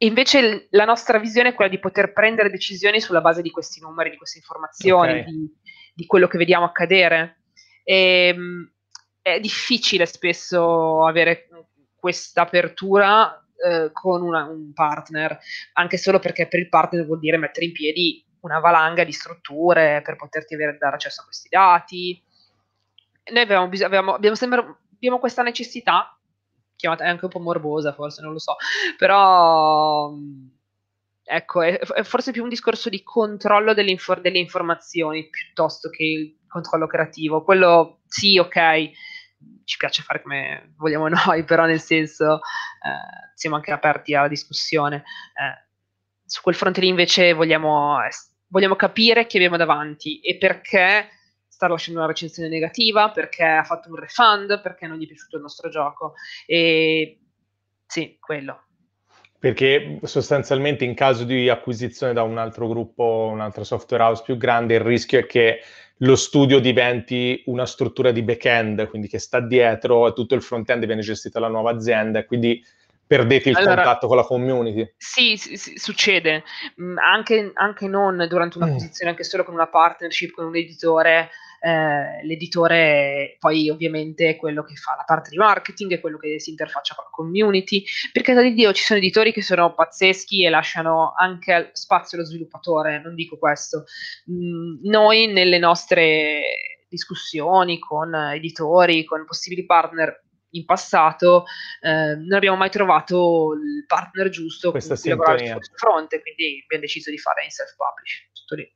E invece la nostra visione è quella di poter prendere decisioni sulla base di questi numeri, di queste informazioni, okay. di, di quello che vediamo accadere. E, ehm, è difficile spesso avere questa apertura eh, con una, un partner, anche solo perché per il partner vuol dire mettere in piedi una valanga di strutture per poterti avere, dare accesso a questi dati. Noi abbiamo, bisog- abbiamo, abbiamo, sempre, abbiamo questa necessità, chiamata anche un po' morbosa forse, non lo so, però ecco, è, è, forse più un discorso di controllo delle, infor- delle informazioni piuttosto che il controllo creativo. Quello sì, ok, ci piace fare come vogliamo [laughs] noi, però nel senso eh, siamo anche aperti alla discussione. Eh, su quel fronte lì invece vogliamo, vogliamo capire chi abbiamo davanti e perché sta lasciando una recensione negativa, perché ha fatto un refund, perché non gli è piaciuto il nostro gioco. E sì, quello. Perché sostanzialmente in caso di acquisizione da un altro gruppo, un altro software house più grande, il rischio è che lo studio diventi una struttura di back-end, quindi che sta dietro e tutto il front-end viene gestito dalla nuova azienda, quindi perdete il allora, contatto con la community. Sì, sì, sì succede. Mm, anche, anche, non durante mm. un'acquisizione, mm. anche solo con una partnership, con un editore, eh, l'editore poi ovviamente è quello che fa la parte di marketing, è quello che si interfaccia con la community, per carità di Dio ci sono editori che sono pazzeschi e lasciano anche spazio allo sviluppatore, non dico questo. Mm, noi nelle nostre discussioni con editori, con possibili partner in passato, eh, non abbiamo mai trovato il partner giusto per lavorare su questo fronte, quindi abbiamo deciso di fare in self-publish. Tutto lì.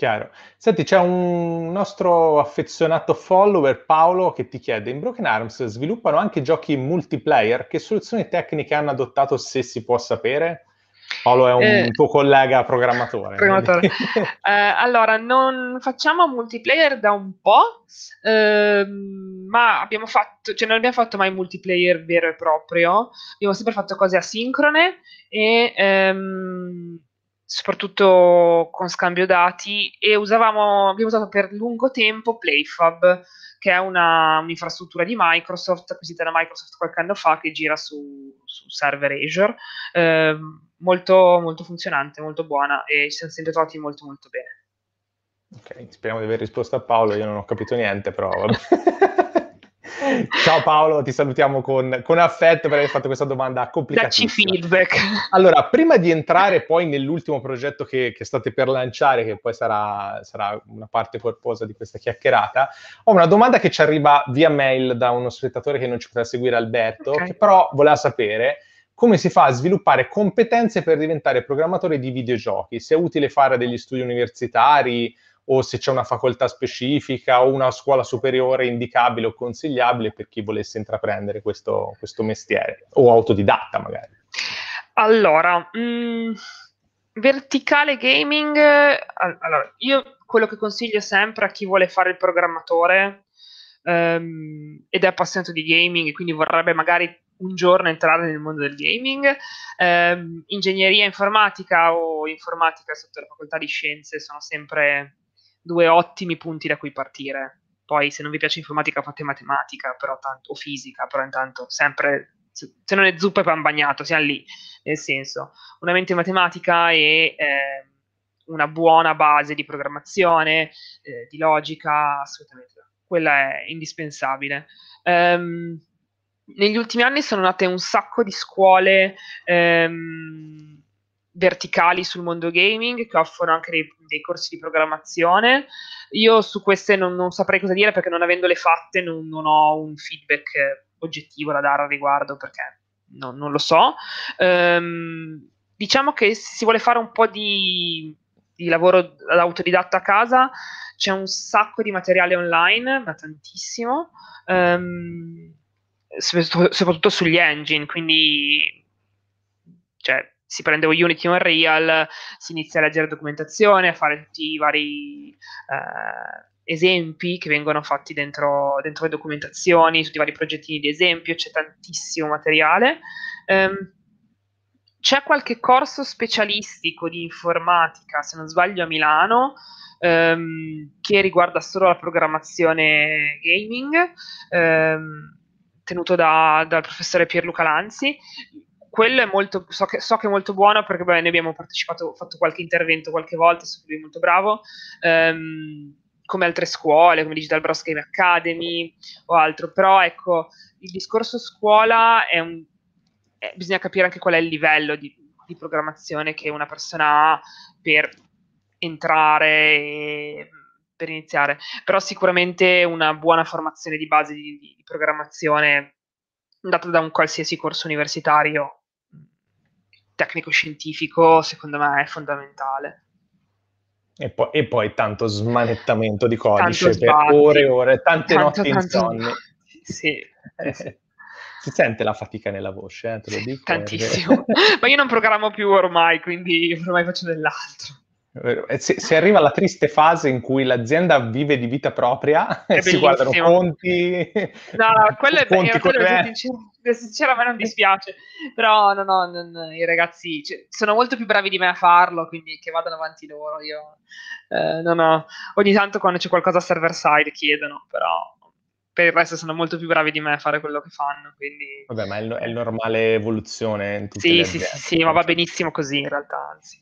Chiaro. Senti, c'è un nostro affezionato follower, Paolo, che ti chiede: in Broken Arms sviluppano anche giochi multiplayer? Che soluzioni tecniche hanno adottato, se si può sapere? Paolo è un eh, tuo collega programmatore. programmatore. [laughs] eh, allora, non facciamo multiplayer da un po', ehm, ma abbiamo fatto, cioè non abbiamo fatto mai multiplayer vero e proprio, abbiamo sempre fatto cose asincrone e ehm, soprattutto con scambio dati e usavamo, abbiamo usato per lungo tempo Playfab, che è una, un'infrastruttura di Microsoft, acquisita da Microsoft qualche anno fa, che gira su, su server Azure, eh, molto, molto funzionante, molto buona e ci siamo sempre trovati molto molto bene. Ok, speriamo di aver risposto a Paolo, io non ho capito niente, però vabbè. [laughs] Ciao Paolo, ti salutiamo con, con, affetto per aver fatto questa domanda complicata. Dacci feedback. Allora, prima di entrare poi nell'ultimo progetto che, che state per lanciare, che poi sarà, sarà, una parte corposa di questa chiacchierata, ho una domanda che ci arriva via mail da uno spettatore che non ci poteva seguire, Alberto, okay. che però voleva sapere come si fa a sviluppare competenze per diventare programmatore di videogiochi, se è utile fare degli studi universitari, o se c'è una facoltà specifica o una scuola superiore indicabile o consigliabile per chi volesse intraprendere questo, questo mestiere o autodidatta magari. Allora, mh, mm, verticale gaming, eh, allora, io quello che consiglio sempre a chi vuole fare il programmatore ehm, ed è appassionato di gaming e quindi vorrebbe magari un giorno entrare nel mondo del gaming, ehm, ingegneria informatica o informatica sotto la facoltà di scienze sono sempre due ottimi punti da cui partire. Poi se non vi piace informatica fate matematica tanto, o fisica, però intanto sempre, se non è zuppa e pan bagnato, siamo lì, nel senso, una mente matematica e eh, una buona base di programmazione, eh, di logica, assolutamente, quella è indispensabile. Um, negli ultimi anni sono nate un sacco di scuole um, verticali sul mondo gaming che offrono anche dei, dei corsi di programmazione. Io su queste non, non, saprei cosa dire perché non avendole fatte non, non ho un feedback oggettivo da dare al riguardo perché no, non lo so. Ehm, diciamo che se si vuole fare un po' di, di lavoro autodidatta a casa c'è un sacco di materiale online, ma tantissimo, ehm, soprattutto sugli engine, quindi cioè, si prende Unity Unreal, si inizia a leggere documentazione, a fare tutti i vari eh, esempi che vengono fatti dentro, dentro, le documentazioni, tutti i vari progettini di esempio, c'è tantissimo materiale. Um, c'è qualche corso specialistico di informatica, se non sbaglio a Milano, um, che riguarda solo la programmazione gaming. Um, tenuto da, dal professore Pierluca Lanzi quello è molto, so che, so che, è molto buono perché beh, ne abbiamo partecipato, fatto qualche intervento qualche volta, so che lui è molto bravo, ehm, come altre scuole, come Digital Bros Game Academy o altro, però ecco, il discorso scuola è un... È, eh, bisogna capire anche qual è il livello di, di programmazione che una persona ha per entrare e per iniziare, però sicuramente una buona formazione di base di, di programmazione data da un qualsiasi corso universitario tecnico-scientifico, secondo me, è fondamentale. E poi, e poi tanto smanettamento di codice sbatti, per ore e ore, tante tanto, notti tanto... Sì, eh, [laughs] Si sente la fatica nella voce, eh, te lo dico. Eh. Tantissimo. [laughs] Ma io non programmo più ormai, quindi ormai faccio dell'altro. Eh, se, se, arriva la triste fase in cui l'azienda vive di vita propria e [laughs] si guardano conti, no, quello è conti bello, è sincero, sincero, a non dispiace, però no, no, non, i ragazzi cioè, sono molto più bravi di me a farlo, quindi che vadano avanti loro. Io eh, non ho, ogni tanto quando c'è qualcosa server side chiedono, però per il resto sono molto più bravi di me a fare quello che fanno. Quindi... Vabbè, ma è, è normale evoluzione. In tutte sì, sì, sì, sì, ma va benissimo così in realtà, anzi.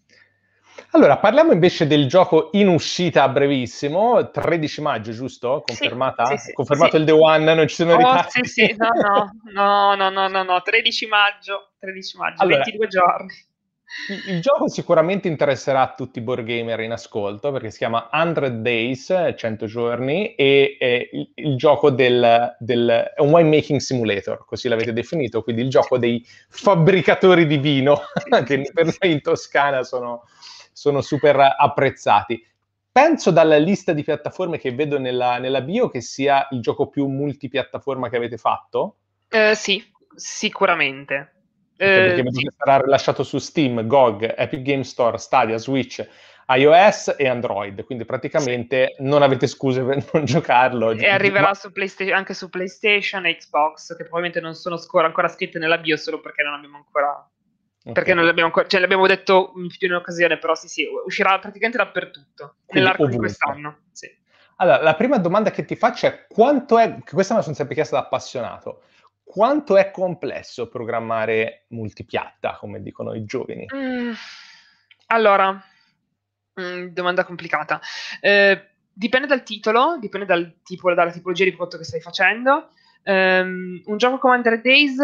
Allora, parliamo invece del gioco in uscita a brevissimo, 13 maggio, giusto? Confermata? Sì, sì, Confermato il The One, non ci sono oh, ritardi? Sì, sì, no, no, no, no, no, no, 13 maggio, 13 maggio, allora, 22 giorni. Il, il gioco sicuramente interesserà a tutti i board gamer in ascolto perché si chiama 100 Days, 100 giorni, e è il, il gioco del, del è un winemaking simulator, così l'avete definito, quindi il gioco dei fabbricatori di vino, [laughs] che per noi in Toscana sono sono super apprezzati. Penso dalla lista di piattaforme che vedo nella, nella bio che sia il gioco più multipiattaforma che avete fatto. Eh, sì, sicuramente. Eh, perché sì. sarà rilasciato su Steam, GOG, Epic Game Store, Stadia, Switch, iOS e Android, quindi praticamente sì. non avete scuse per non giocarlo. E arriverà ma... su anche su PlayStation e Xbox, che probabilmente non sono ancora scritte nella bio solo perché non abbiamo ancora perché non l'abbiamo ancora, cioè l'abbiamo detto più di un'occasione, però sì, sì, uscirà praticamente dappertutto Quindi nell'arco ovunque. di quest'anno. Sì. Allora, la prima domanda che ti faccio è quanto è, questa me la sono sempre chiesta da appassionato, quanto è complesso programmare multipiatta, come dicono i giovani? Mm, allora, mm, domanda complicata. Eh, dipende dal titolo, dipende dal tipo, dalla tipologia di prodotto che stai facendo. Um, un gioco come Under Days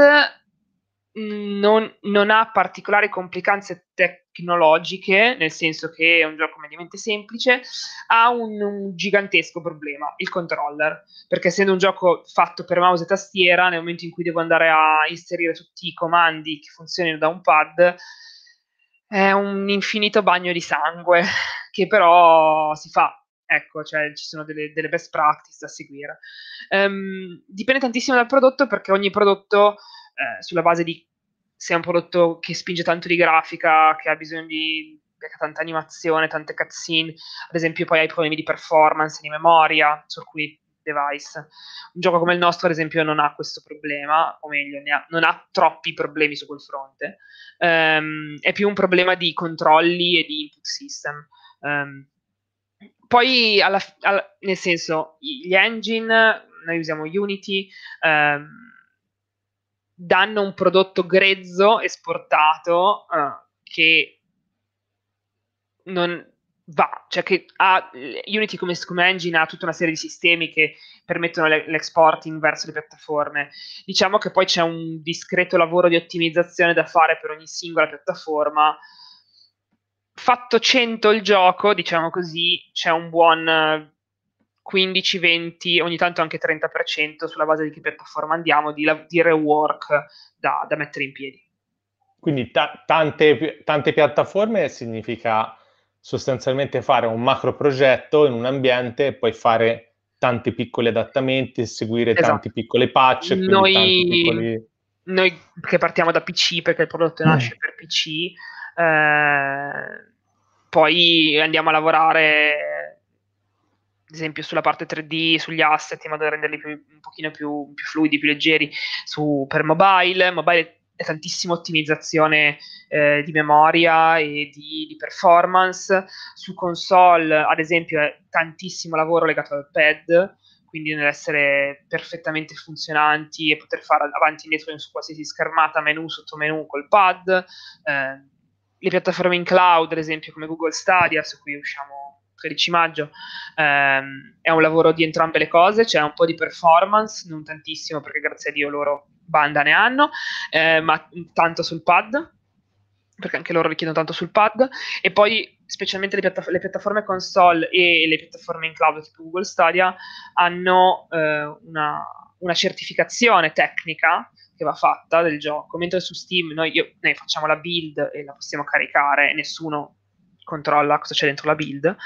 Mhmm, non, non, ha particolari complicanze tecnologiche, nel senso che è un gioco mediamente semplice, ha un, un, gigantesco problema, il controller, perché essendo un gioco fatto per mouse e tastiera, nel momento in cui devo andare a inserire tutti i comandi che funzionino da un pad, è un infinito bagno di sangue, [laughs] che però si fa. Ecco, cioè ci sono delle, delle best practice da seguire. Um, dipende tantissimo dal prodotto perché ogni prodotto eh, sulla base di se è un prodotto che spinge tanto di grafica, che ha bisogno di tanta animazione, tante cutscene, ad esempio poi hai problemi di performance, di memoria su cui device. Un gioco come il nostro, ad esempio, non ha questo problema, o meglio, ha, non ha troppi problemi su quel fronte. Um, è più un problema di controlli e di input system. Um, poi, alla, alla, nel senso, gli engine, noi usiamo Unity, um, danno un prodotto grezzo esportato uh, che non va, cioè che ha, eh, Unity come, come, engine ha tutta una serie di sistemi che permettono l'exporting verso le piattaforme. Diciamo che poi c'è un discreto lavoro di ottimizzazione da fare per ogni singola piattaforma. Fatto 100 il gioco, diciamo così, c'è un buon 15, 20, ogni tanto anche 30% sulla base di che piattaforma andiamo, di, di rework da, da, mettere in piedi. Quindi ta- tante, tante piattaforme significa sostanzialmente fare un macro progetto in un ambiente e poi fare tanti piccoli adattamenti, seguire esatto. tanti piccole patch. Noi, piccoli... noi che partiamo da PC perché il prodotto mm. nasce mm. per PC, eh, poi andiamo a lavorare ad esempio sulla parte 3D, sugli asset, in modo da renderli più, un pochino più, più fluidi, più leggeri su, per mobile. Mobile è tantissima ottimizzazione eh, di memoria e di, di, performance. Su console, ad esempio, è tantissimo lavoro legato al pad, quindi nell'essere perfettamente funzionanti e poter fare avanti e indietro su qualsiasi schermata, menu, sottomenu col pad. Eh, le piattaforme in cloud, ad esempio, come Google Stadia, su cui usciamo 13 maggio ehm, è un lavoro di entrambe le cose, c'è un po' di performance, non tantissimo perché grazie a Dio loro banda ne hanno, eh, ma tanto sul pad, perché anche loro richiedono tanto sul pad, e poi specialmente le, piatta- le, piattaforme console e le piattaforme in cloud tipo Google Stadia hanno eh, una, una certificazione tecnica che va fatta del gioco, mentre su Steam noi, io, noi, facciamo la build e la possiamo caricare, e nessuno controlla cosa c'è dentro la build.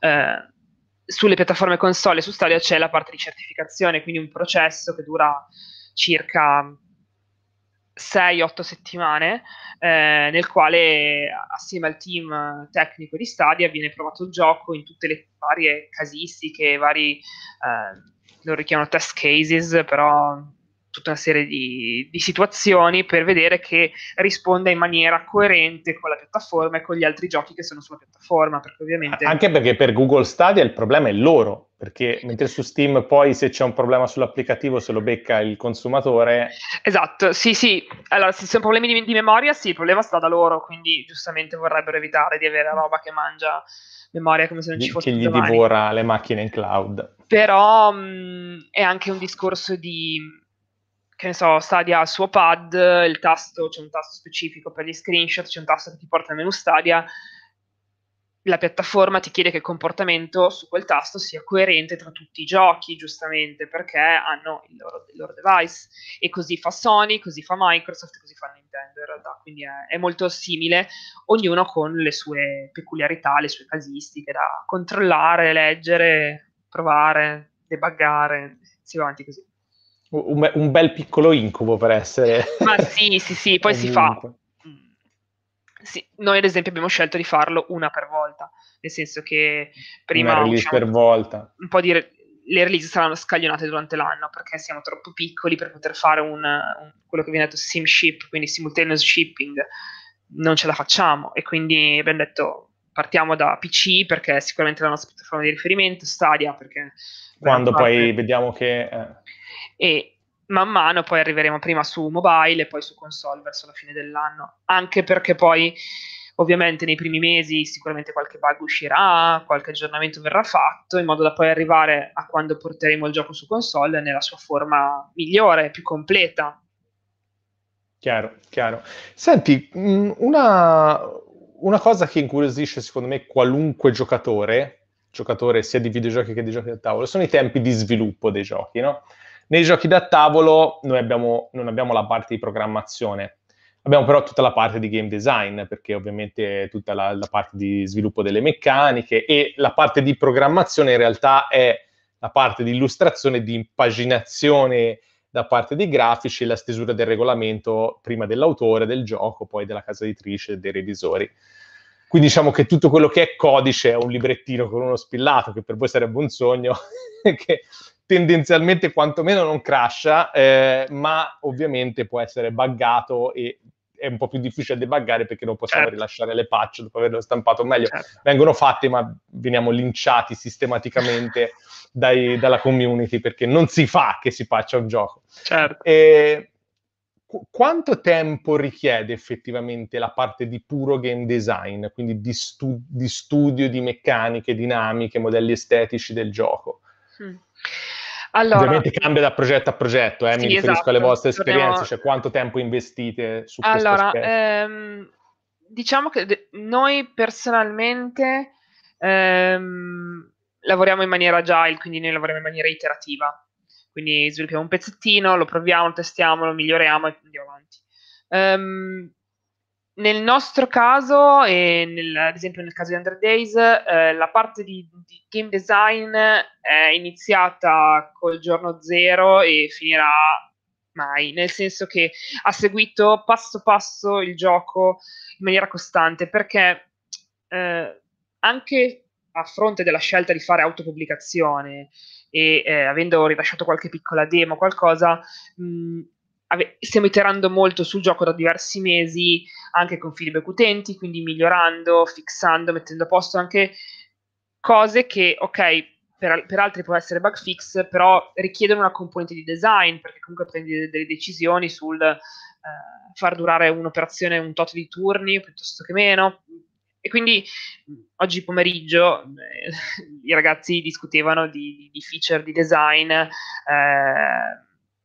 Eh, sulle piattaforme console e su Stadia c'è la parte di certificazione, quindi un processo che dura circa 6-8 settimane, eh, nel quale assieme al team tecnico di Stadia viene provato il gioco in tutte le varie casistiche, vari, eh, lo richiamano test cases, però tutta una serie di, di, situazioni per vedere che risponda in maniera coerente con la piattaforma e con gli altri giochi che sono sulla piattaforma. Perché ovviamente... Anche perché per Google Stadia il problema è loro, perché mentre su Steam poi se c'è un problema sull'applicativo se lo becca il consumatore. Esatto, sì, sì. Allora, se sono problemi di, di memoria, sì, il problema sta da loro, quindi giustamente vorrebbero evitare di avere roba che mangia memoria come se non ci fosse che gli domani. divora le macchine in cloud. Però mh, mm, è anche un discorso di che ne so, Stadia ha il suo pad, il tasto, c'è un tasto specifico per gli screenshot, c'è un tasto che ti porta al menu Stadia, la piattaforma ti chiede che il comportamento su quel tasto sia coerente tra tutti i giochi, giustamente, perché hanno il loro, il loro device. E così fa Sony, così fa Microsoft, così fa Nintendo in realtà, quindi è, è molto simile, ognuno con le sue peculiarità, le sue casistiche da controllare, leggere, provare, debuggare, si va avanti così. Un, un, bel piccolo incubo per essere. [laughs] Ma sì, sì, sì, poi si fa. Sì, noi ad esempio abbiamo scelto di farlo una per volta, nel senso che prima diciamo, per volta. un po' di re- le release saranno scaglionate durante l'anno perché siamo troppo piccoli per poter fare un, un, quello che viene detto sim ship, quindi simultaneous shipping, non ce la facciamo e quindi abbiamo detto partiamo da PC perché è sicuramente la nostra piattaforma di riferimento, Stadia perché... Quando poi parte... vediamo che... Eh e man mano poi arriveremo prima su mobile e poi su console verso la fine dell'anno, anche perché poi ovviamente nei primi mesi sicuramente qualche bug uscirà, qualche aggiornamento verrà fatto, in modo da poi arrivare a quando porteremo il gioco su console nella sua forma migliore, più completa. Chiaro, chiaro. Senti, mm, una, una cosa che incuriosisce secondo me qualunque giocatore, giocatore sia di videogiochi che di giochi da tavolo, sono i tempi di sviluppo dei giochi, no? Nei giochi da tavolo noi abbiamo, non abbiamo la parte di programmazione, abbiamo però tutta la parte di game design, perché ovviamente tutta la, la parte di sviluppo delle meccaniche e la parte di programmazione in realtà è la parte di illustrazione, di impaginazione da parte dei grafici e la stesura del regolamento prima dell'autore del gioco, poi della casa editrice dei revisori. Quindi diciamo che tutto quello che è codice è un librettino con uno spillato, che per voi sarebbe un sogno, [laughs] che tendenzialmente quantomeno non crasha, eh, ma ovviamente può essere buggato e è un po' più difficile debuggare perché non possiamo certo. rilasciare le patch dopo averlo stampato, o meglio, certo. vengono fatte ma veniamo linciati sistematicamente dai, dalla community perché non si fa che si faccia un gioco. Certo. E, quanto tempo richiede effettivamente la parte di puro game design, quindi di, stu- di studio di meccaniche, dinamiche, modelli estetici del gioco? Mm. Allora, Ovviamente cambia da progetto a progetto, eh? mi riferisco esatto. alle vostre esperienze, Torniamo... cioè quanto tempo investite su allora, questo ehm, diciamo che de- noi personalmente ehm, lavoriamo in maniera agile, quindi noi lavoriamo in maniera iterativa, quindi sviluppiamo un pezzettino, lo proviamo, lo testiamo, lo miglioriamo e andiamo avanti. Um, nel nostro caso, e nel, ad esempio nel caso di Under Days, eh, la parte di, di, game design è iniziata col giorno zero e finirà mai, nel senso che ha seguito passo passo il gioco in maniera costante, perché eh, anche a fronte della scelta di fare autopubblicazione, e eh, avendo rilasciato qualche piccola demo, o qualcosa, mh, mm, ave- stiamo iterando molto sul gioco da diversi mesi, anche con feedback utenti, quindi migliorando, fixando, mettendo a posto anche cose che, ok, per, per, altri può essere bug fix, però richiedono una componente di design, perché comunque prendi delle decisioni sul eh, far durare un'operazione un tot di turni piuttosto che meno, e quindi oggi pomeriggio eh, i ragazzi discutevano di, di feature di design eh,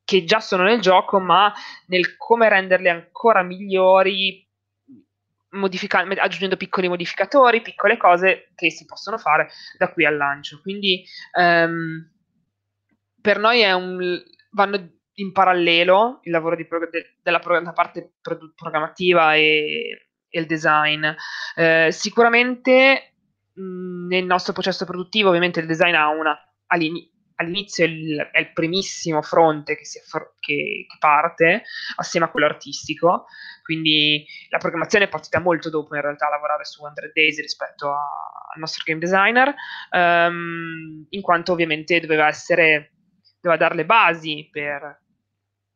che già sono nel gioco, ma nel come renderle ancora migliori, modifica- aggiungendo piccoli modificatori, piccole cose che si possono fare da qui al lancio. Quindi ehm, per noi è un, vanno in parallelo il lavoro pro- de- della pro- parte pro- programmativa e e il design. Eh, sicuramente nel nostro processo produttivo ovviamente il design ha una, all'inizio all'inizio è il, è il, primissimo fronte che, affr- che, che, parte assieme a quello artistico, quindi la programmazione è partita molto dopo in realtà lavorare su 100 Days rispetto a, al nostro game designer, um, in quanto ovviamente doveva essere, doveva dare le basi per,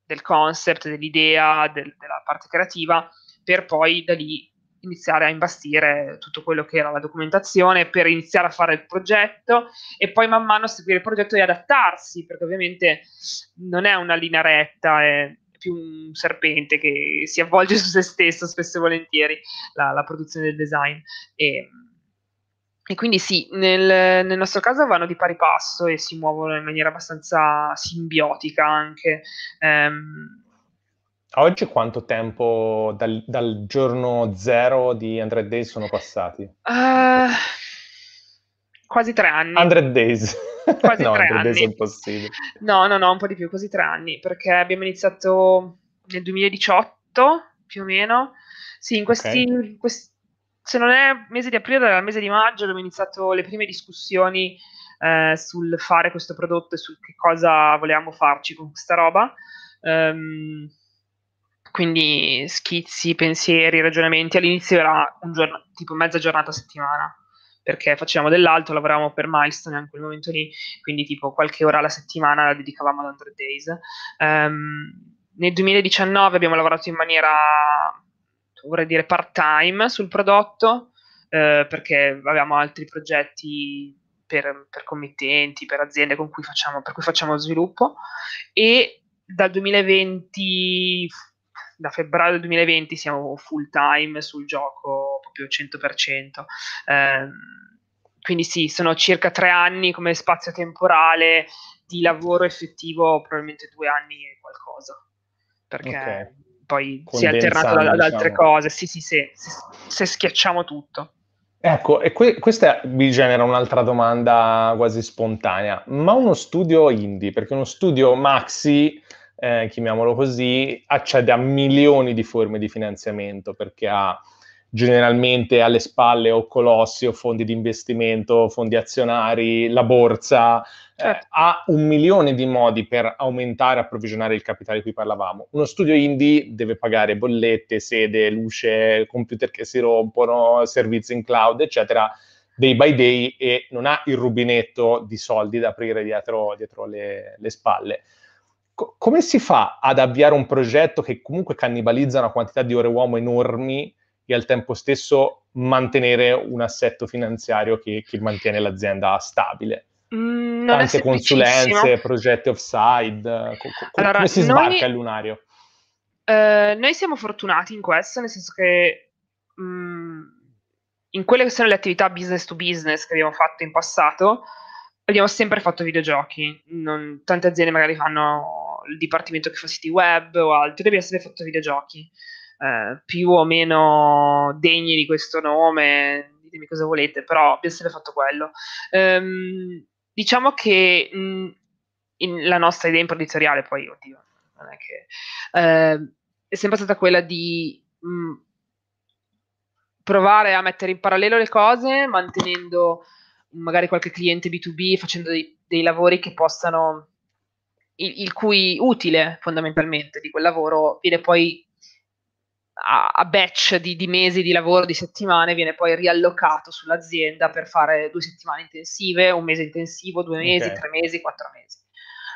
del concept, dell'idea, del, della parte creativa per poi da lì iniziare a imbastire tutto quello che era la documentazione per iniziare a fare il progetto e poi man mano seguire il progetto e adattarsi, perché ovviamente non è una linea retta, è più un serpente che si avvolge su se stesso spesso e volentieri la, la produzione del design. E, e quindi sì, nel, nel, nostro caso vanno di pari passo e si muovono in maniera abbastanza simbiotica anche. Ehm, a oggi quanto tempo dal, dal giorno zero di 100 Days sono passati? Uh, quasi tre anni. 100 Days. Quasi [laughs] no, tre 100 Days è impossibile. No, no, no, un po' di più, quasi tre anni, perché abbiamo iniziato nel 2018, più o meno. Sì, in questi, okay. questi se non è mese di aprile, dal mese di maggio abbiamo iniziato le prime discussioni eh, sul fare questo prodotto e su che cosa volevamo farci con questa roba. Um, quindi schizzi, pensieri, ragionamenti. All'inizio era giorno, tipo mezza giornata a settimana, perché facevamo dell'altro, lavoravamo per milestone in quel momento lì, quindi tipo qualche ora alla settimana la dedicavamo ad Android Days. Um, nel 2019 abbiamo lavorato in maniera, vorrei dire, part-time sul prodotto, eh, perché avevamo altri progetti per, per, committenti, per aziende con cui facciamo, per cui facciamo sviluppo e dal 2020 da febbraio 2020 siamo full time sul gioco proprio 100%. Eh, quindi sì, sono circa tre anni come spazio temporale di lavoro effettivo, probabilmente due anni e qualcosa, perché okay. poi si è alternato ad, ad altre diciamo. cose. Sì, sì, sì, se, se schiacciamo tutto. Ecco, e que- questa mi genera un'altra domanda quasi spontanea, ma uno studio indie, perché uno studio maxi eh, chiamiamolo così, accede a milioni di forme di finanziamento perché ha generalmente alle spalle o colossi o fondi di investimento, fondi azionari, la borsa, eh, certo. ha un milione di modi per aumentare, e approvvigionare il capitale di cui parlavamo. Uno studio indie deve pagare bollette, sede, luce, computer che si rompono, servizi in cloud, eccetera, day by day e non ha il rubinetto di soldi da aprire dietro, dietro le, le spalle co- come si fa ad avviare un progetto che comunque cannibalizza una quantità di ore uomo enormi e al tempo stesso mantenere un assetto finanziario che, che mantiene l'azienda stabile? Mm, Tante consulenze, progetti offside, co- co- allora, come si sbarca noi... il lunario? Eh, noi siamo fortunati in questo, nel senso che mh, mm, in quelle che sono le attività business to business che abbiamo fatto in passato, abbiamo sempre fatto videogiochi. Non, tante aziende magari fanno il dipartimento che fa siti web o altro, devi essere fatto videogiochi eh, più o meno degni di questo nome, ditemi cosa volete, però devi essere fatto quello. Ehm, diciamo che mh, mm, la nostra idea imprenditoriale, poi, oddio, non è che... Eh, è sempre stata quella di... Mh, mm, provare a mettere in parallelo le cose, mantenendo magari qualche cliente B2B, facendo dei, dei lavori che possano il, il cui utile fondamentalmente di quel lavoro viene poi a, a batch di, di, mesi di lavoro, di settimane, viene poi riallocato sull'azienda per fare due settimane intensive, un mese intensivo, due mesi, okay. tre mesi, quattro mesi.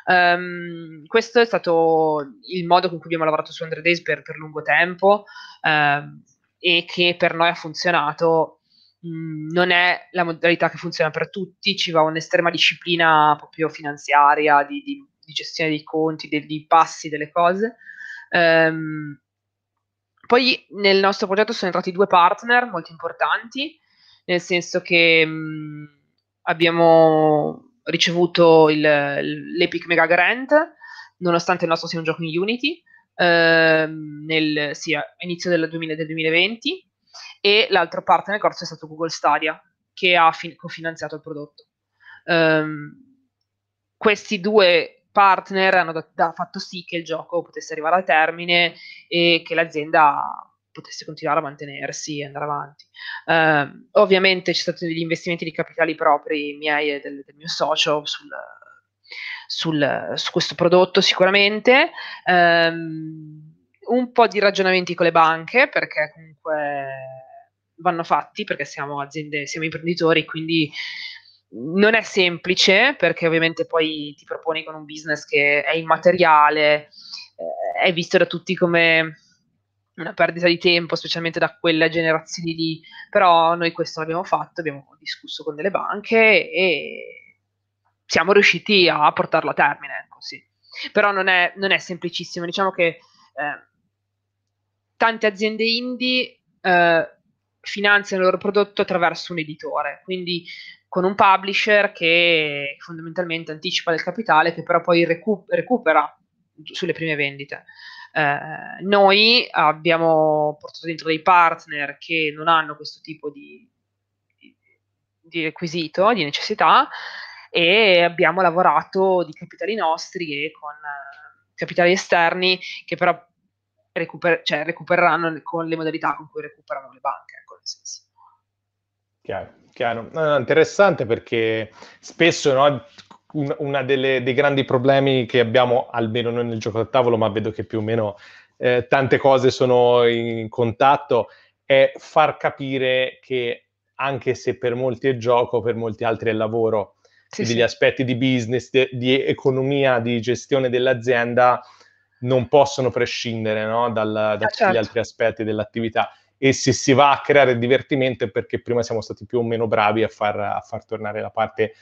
Um, questo è stato il modo con cui abbiamo lavorato su 100 Days per, per lungo tempo um, e che per noi ha funzionato. Mhmm, non è la modalità che funziona per tutti, ci va un'estrema disciplina proprio finanziaria, di, di di gestione dei conti, dei, dei passi, delle cose. Um, poi nel nostro progetto sono entrati due partner molto importanti, nel senso che mh, mm, abbiamo ricevuto il, l'Epic Mega Grant, nonostante il nostro sia un gioco in Unity, ehm, nel, sì, all'inizio del, del 2020, e l'altro partner del corso è stato Google Stadia, che ha fin- cofinanziato il prodotto. Um, questi due partner hanno da, da, fatto sì che il gioco potesse arrivare a termine e che l'azienda potesse continuare a mantenersi e andare avanti. Eh, ovviamente ci sono stati degli investimenti di capitali propri miei e del, del mio socio sul, sul, su questo prodotto sicuramente. Eh, un po' di ragionamenti con le banche perché comunque vanno fatti perché siamo aziende, siamo imprenditori, quindi non è semplice perché ovviamente poi ti proponi con un business che è immateriale, eh, è visto da tutti come una perdita di tempo, specialmente da quelle generazioni lì, però noi questo l'abbiamo fatto, abbiamo discusso con delle banche e siamo riusciti a portarlo a termine, ecco, però non è, non è, semplicissimo, diciamo che eh, tante aziende indie eh, finanziano il loro prodotto attraverso un editore, quindi con un publisher che fondamentalmente anticipa del capitale che però poi recu- recupera sulle prime vendite. Eh, noi abbiamo portato dentro dei partner che non hanno questo tipo di, di, requisito, di necessità e abbiamo lavorato di capitali nostri e con eh, capitali esterni che però recuper- cioè, recupereranno con le modalità con cui recuperano le banche. Ecco, nel senso. Chiaro chiaro. No, interessante perché spesso no, uno dei grandi problemi che abbiamo, almeno noi nel gioco da tavolo, ma vedo che più o meno eh, tante cose sono in contatto, è far capire che anche se per molti è gioco, per molti altri è lavoro. Sì, Quindi sì. gli aspetti di business, de, di economia, di gestione dell'azienda non possono prescindere no, dal, da ah, tutti certo. gli altri aspetti dell'attività e se si va a creare divertimento è perché prima siamo stati più o meno bravi a far, a far tornare la parte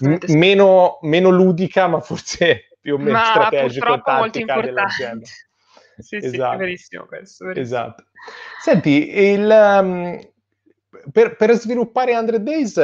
m- meno, meno, ludica, ma forse più o meno ma strategica e tattica dell'azienda. Sì, esatto. sì, verissimo questo. Verissimo. Esatto. Senti, il, um, per, per, sviluppare Android Days,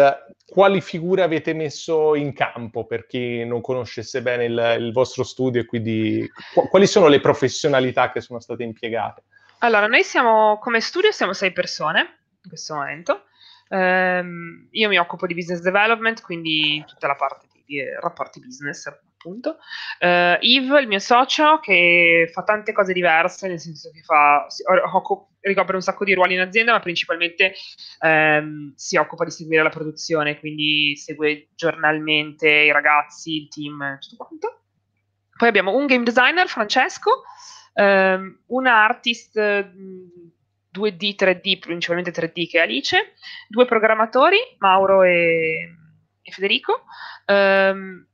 quali figure avete messo in campo per chi non conoscesse bene il, il vostro studio e quindi quali sono le professionalità che sono state impiegate? Allora, noi siamo come studio siamo sei persone in questo momento. Um, io mi occupo di business development, quindi tutta la parte di, di rapporti business, appunto. Uh, Yves, il mio socio, che fa tante cose diverse, nel senso che fa, si, occup- ricopre un sacco di ruoli in azienda, ma principalmente um, si occupa di seguire la produzione, quindi segue giornalmente i ragazzi, il team, tutto quanto. Poi abbiamo un game designer, Francesco, Um, ehm, un artist 2D, 3D, principalmente 3D che è Alice, due programmatori, Mauro e, e Federico. Um,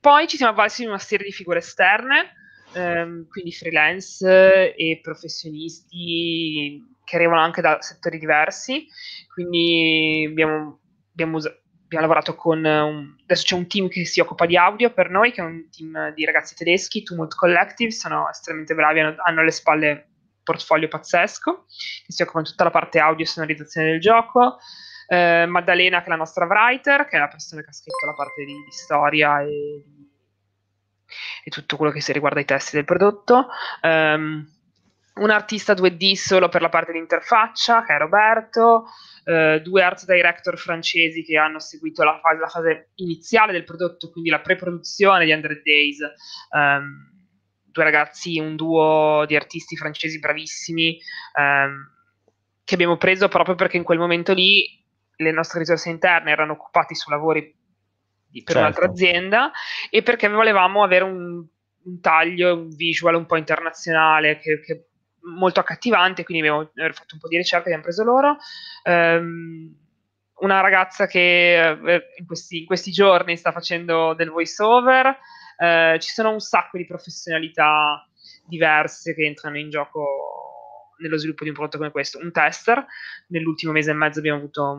poi ci siamo avvalsi di una serie di figure esterne, um, quindi freelance eh, e professionisti che arrivano anche da settori diversi, quindi abbiamo, abbiamo usato abbiamo lavorato con un, um, adesso c'è un team che si occupa di audio per noi, che è un team di ragazzi tedeschi, Tumult Collective, sono estremamente bravi, hanno, hanno alle spalle un portfolio pazzesco, che si occupa di tutta la parte audio e sonorizzazione del gioco. Eh, Maddalena, che è la nostra writer, che è la persona che ha scritto la parte di, di storia e, e, tutto quello che si riguarda i testi del prodotto. Um, un artista 2D solo per la parte di interfaccia, che è Roberto, eh, due art director francesi che hanno seguito la fase, la fase iniziale del prodotto, quindi la pre-produzione di 100 Days. Um, due ragazzi, un duo di artisti francesi bravissimi um, che abbiamo preso proprio perché in quel momento lì le nostre risorse interne erano occupate su lavori per certo. un'altra azienda e perché volevamo avere un, un, taglio, un visual un po' internazionale che, che molto accattivante, quindi abbiamo eh, fatto un po' di ricerca, abbiamo preso loro. Um, una ragazza che eh, eh, in questi, in questi, giorni sta facendo del voice over, uh, ci sono un sacco di professionalità diverse che entrano in gioco nello sviluppo di un prodotto come questo. Un tester, nell'ultimo mese e mezzo abbiamo avuto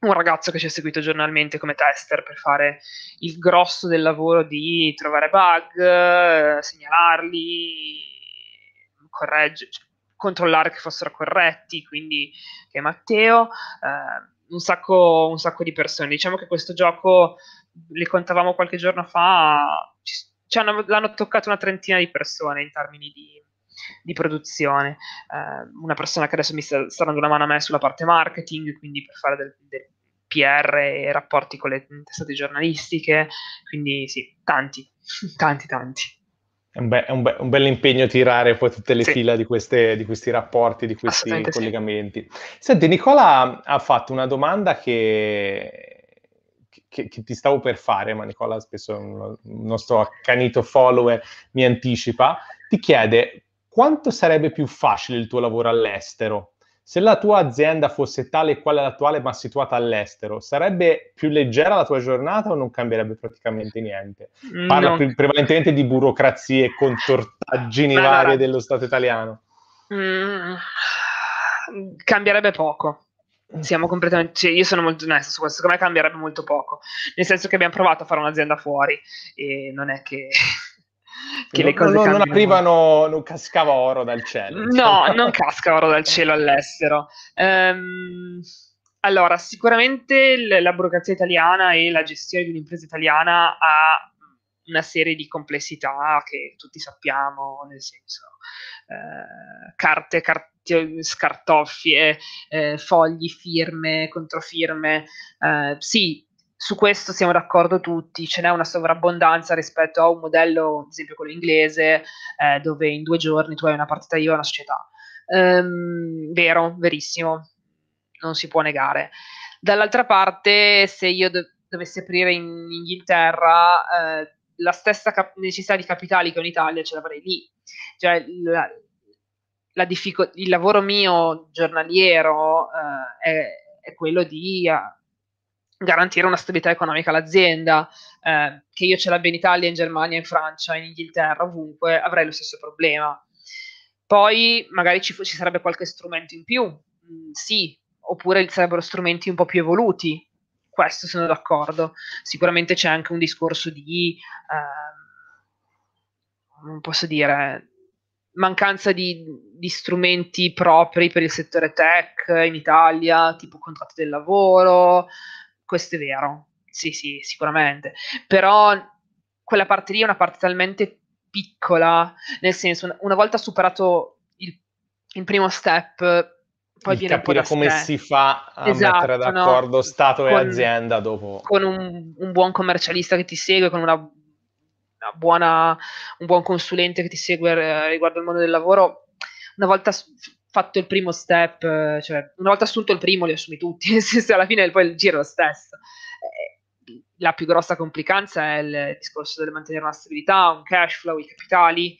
un ragazzo che ci ha seguito giornalmente come tester per fare il grosso del lavoro di trovare bug, segnalarli, corregge, cioè, controllare che fossero corretti, quindi che Matteo, eh, un, sacco, un, sacco, di persone. Diciamo che questo gioco, li contavamo qualche giorno fa, ci, ci hanno, l'hanno toccato una trentina di persone in termini di, di produzione. Eh, una persona che adesso mi sta, sta, dando una mano a me sulla parte marketing, quindi per fare del, del PR e rapporti con le testate giornalistiche, quindi sì, tanti, tanti, tanti. È un, be- un, be- un bel impegno tirare poi tutte le sì. fila di, queste, di, questi rapporti, di questi collegamenti. Sì. Senti, Nicola ha fatto una domanda che, che, che, ti stavo per fare, ma Nicola spesso un, un nostro accanito follower mi anticipa. Ti chiede quanto sarebbe più facile il tuo lavoro all'estero? Se la tua azienda fosse tale e quale l'attuale, ma situata all'estero, sarebbe più leggera la tua giornata o non cambierebbe praticamente niente? Mm, Parla no. pre- prevalentemente di burocrazie, contortaggini no, varie no, dello Stato italiano. Mm, cambierebbe poco. Siamo completamente. Cioè, io sono molto onesto su questo, secondo me cambierebbe molto poco. Nel senso che abbiamo provato a fare un'azienda fuori e non è che che non, le cose non, cambiano. non arrivano, non cascava oro dal cielo. No, non casca oro dal cielo all'estero. Ehm, allora, sicuramente l- la burocrazia italiana e la gestione di un'impresa italiana ha una serie di complessità che tutti sappiamo, nel senso eh, carte, carte, scartoffie, eh, fogli, firme, controfirme. Eh, sì, su questo siamo d'accordo tutti, ce n'è una sovrabbondanza rispetto a un modello, ad esempio quello inglese, eh, dove in due giorni tu hai una partita io e una società. Ehm, vero, verissimo, non si può negare. Dall'altra parte, se io do- dovessi aprire in Inghilterra, eh, la stessa cap- necessità di capitali che ho in Italia ce l'avrei lì. Cioè, la, la diffico- il lavoro mio giornaliero eh, è, è quello di... A- ah, garantire una stabilità economica all'azienda. Eh, che io ce l'abbia in Italia, in Germania, in Francia, in Inghilterra, ovunque, avrei lo stesso problema. Poi magari ci, ci sarebbe qualche strumento in più, mm, sì, oppure sarebbero strumenti un po' più evoluti, questo sono d'accordo. Sicuramente c'è anche un discorso di, eh, non posso dire, mancanza di, di, strumenti propri per il settore tech in Italia, tipo contratti del lavoro, questo è vero, sì, sì, sicuramente, però quella parte lì è una parte talmente piccola, nel senso, una volta superato il, il primo step, poi viene capire come step. si fa a esatto, mettere d'accordo no? Stato con, e azienda dopo. Con un, un, buon commercialista che ti segue, con una, una buona, un buon consulente che ti segue eh, riguardo al mondo del lavoro, una volta fatto il primo step, eh, cioè una volta assunto il primo li assumi tutti, [laughs] nel senso alla fine poi il giro è lo stesso. Eh, la più grossa complicanza è il discorso del mantenere una stabilità, un cash flow, i capitali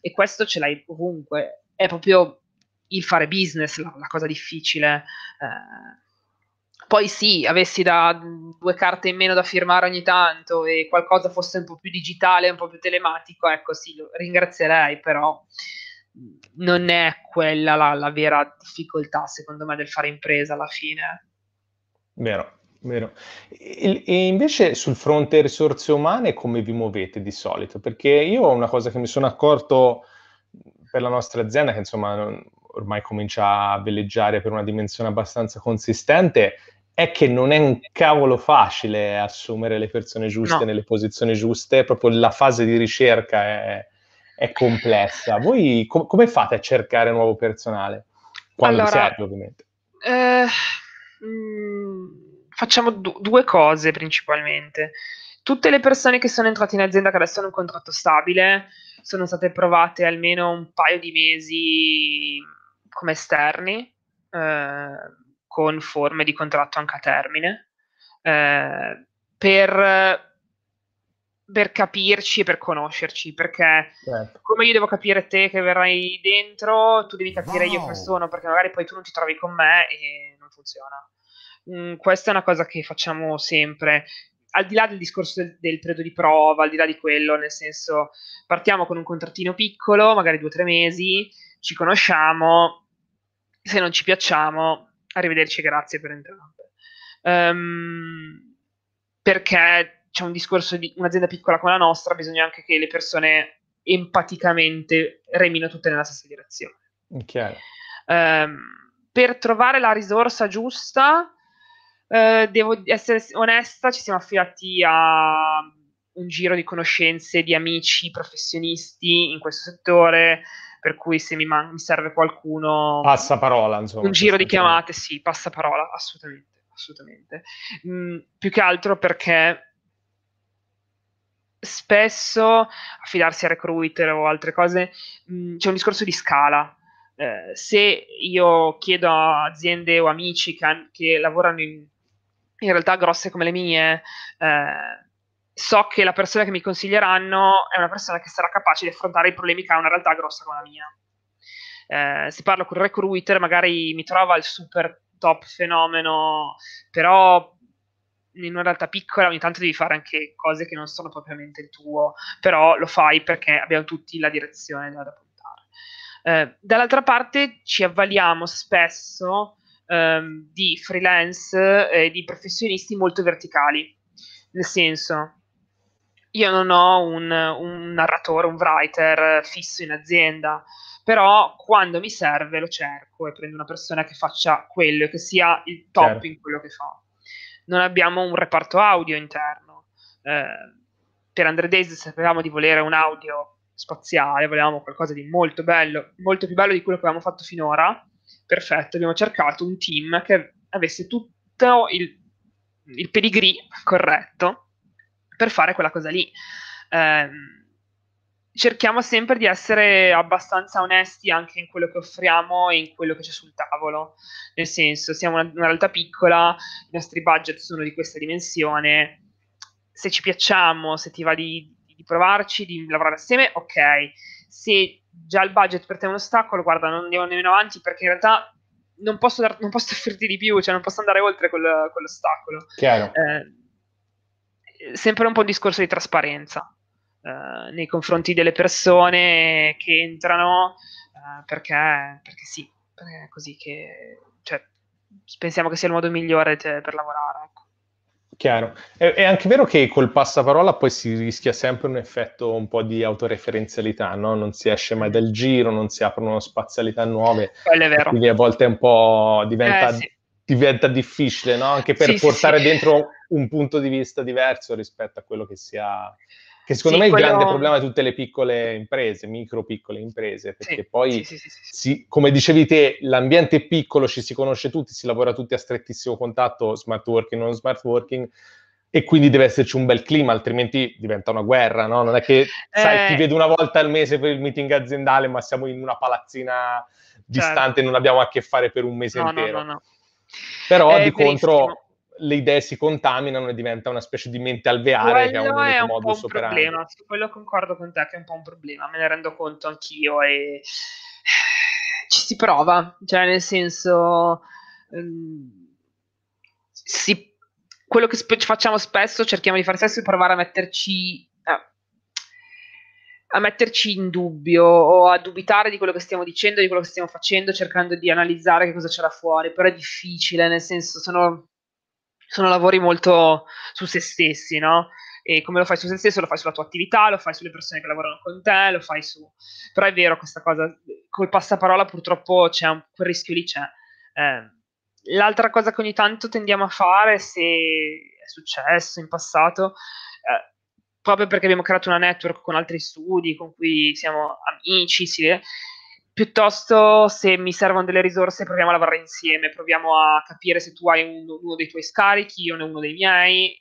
e questo ce l'hai ovunque, è proprio il fare business la, la cosa difficile. Eh, poi sì, avessi da mm, due carte in meno da firmare ogni tanto e qualcosa fosse un po' più digitale, un po' più telematico, ecco sì, lo ringrazierei, però non è quella la, la, vera difficoltà, secondo me, del fare impresa alla fine. Vero, vero. E, e, invece sul fronte risorse umane come vi muovete di solito? Perché io ho una cosa che mi sono accorto per la nostra azienda, che insomma non, ormai comincia a veleggiare per una dimensione abbastanza consistente, è che non è un cavolo facile assumere le persone giuste no. nelle posizioni giuste, proprio la fase di ricerca è è complessa. Voi com- come fate a cercare nuovo personale? Quando allora, serve, ovviamente. Eh, mh, mm, facciamo du- due cose principalmente. Tutte le persone che sono entrate in azienda che adesso hanno un contratto stabile sono state provate almeno un paio di mesi come esterni, eh, con forme di contratto anche a termine, eh, per per capirci e per conoscerci, perché certo. come io devo capire te che verrai dentro, tu devi capire wow. io che sono, perché magari poi tu non ti trovi con me e non funziona. Mm, questa è una cosa che facciamo sempre, al di là del discorso del, del periodo di prova, al di là di quello, nel senso partiamo con un contrattino piccolo, magari due o tre mesi, ci conosciamo, se non ci piacciamo, arrivederci, grazie per entrambe. Um, perché c'è un discorso di un'azienda piccola come la nostra, bisogna anche che le persone empaticamente remino tutte nella stessa direzione. Chiaro. Um, per trovare la risorsa giusta, uh, devo essere onesta, ci siamo affidati a um, un giro di conoscenze, di amici, professionisti in questo settore, per cui se mi, man- mi serve qualcuno... Passa parola, insomma. Un giro di chiamate, sì, passa parola, assolutamente, assolutamente. Mm, più che altro perché spesso affidarsi a recruiter o altre cose, mh, mhmm, c'è un discorso di scala. Eh, se io chiedo a aziende o amici che, che lavorano in, in, realtà grosse come le mie, eh, so che la persona che mi consiglieranno è una persona che sarà capace di affrontare i problemi che ha una realtà grossa come la mia. Eh, se parlo con il recruiter, magari mi trova il super top fenomeno, però in una realtà piccola ogni tanto devi fare anche cose che non sono propriamente il tuo, però lo fai perché abbiamo tutti la direzione da puntare. Eh, dall'altra parte ci avvaliamo spesso ehm, di freelance e eh, di professionisti molto verticali, nel senso io non ho un, un narratore, un writer fisso in azienda, però quando mi serve lo cerco e prendo una persona che faccia quello, che sia il top certo. in quello che fa non abbiamo un reparto audio interno. Eh, per Andre Days sapevamo di volere un audio spaziale, volevamo qualcosa di molto bello, molto più bello di quello che avevamo fatto finora. Perfetto, abbiamo cercato un team che avesse tutto il, il pedigree corretto per fare quella cosa lì. Eh, cerchiamo sempre di essere abbastanza onesti anche in quello che offriamo e in quello che c'è sul tavolo. Nel senso, siamo una, una realtà piccola, i nostri budget sono di questa dimensione. Se ci piacciamo, se ti va di, di provarci, di lavorare assieme, ok. Se già il budget per te è un ostacolo, guarda, non andiamo nemmeno avanti perché in realtà non posso, dar, non posso [laughs] offrirti di più, cioè non posso andare oltre quel, quell'ostacolo. Chiaro. Eh, sempre un po' un discorso di trasparenza. Eh, nei confronti delle persone che entrano eh, perché, perché, sì, perché è così che cioè, pensiamo che sia il modo migliore te, per lavorare. Ecco. Chiaro. È, è, anche vero che col passaparola poi si rischia sempre un effetto un po' di autoreferenzialità, no? Non si esce mai dal giro, non si aprono spazialità nuove. Quello è vero. Quindi a volte è un po' diventa, eh, sì. diventa difficile, no? Anche per sì, portare sì, dentro un punto di vista diverso rispetto a quello che si ha che secondo sì, me è il grande problema di tutte le piccole imprese, micro piccole imprese, perché sì, poi, sì, si, come dicevi te, l'ambiente è piccolo, ci si conosce tutti, si lavora tutti a strettissimo contatto, smart working, non smart working, e quindi deve esserci un bel clima, altrimenti diventa una guerra, no? Non è che, sai, eh... ti vedo una volta al mese per il meeting aziendale, ma siamo in una palazzina certo. distante, certo. non abbiamo a che fare per un mese no, intero. No, no, no. Però eh, di contro le idee si contaminano e diventa una specie di mente alveare quello che ha un è un modo po' un problema, su quello concordo con te che è un po' un problema, me ne rendo conto anch'io e [sighs] ci si prova, cioè nel senso ehm, si, quello che sp- facciamo spesso cerchiamo di fare spesso è provare a metterci a metterci in dubbio o a dubitare di quello che stiamo dicendo, di quello che stiamo facendo, cercando di analizzare che cosa c'era fuori, però è difficile, nel senso sono sono lavori molto su se stessi, no? E come lo fai su se stesso, lo fai sulla tua attività, lo fai sulle persone che lavorano con te, lo fai su... Però è vero questa cosa, come passaparola purtroppo c'è un, quel rischio lì c'è. Eh, l'altra cosa che ogni tanto tendiamo a fare, se è successo in passato, eh, proprio perché abbiamo creato una network con altri studi, con cui siamo amici, sì, eh, piuttosto se mi servono delle risorse proviamo a lavorare insieme, proviamo a capire se tu hai uno, uno dei tuoi scarichi, io ne ho uno dei miei,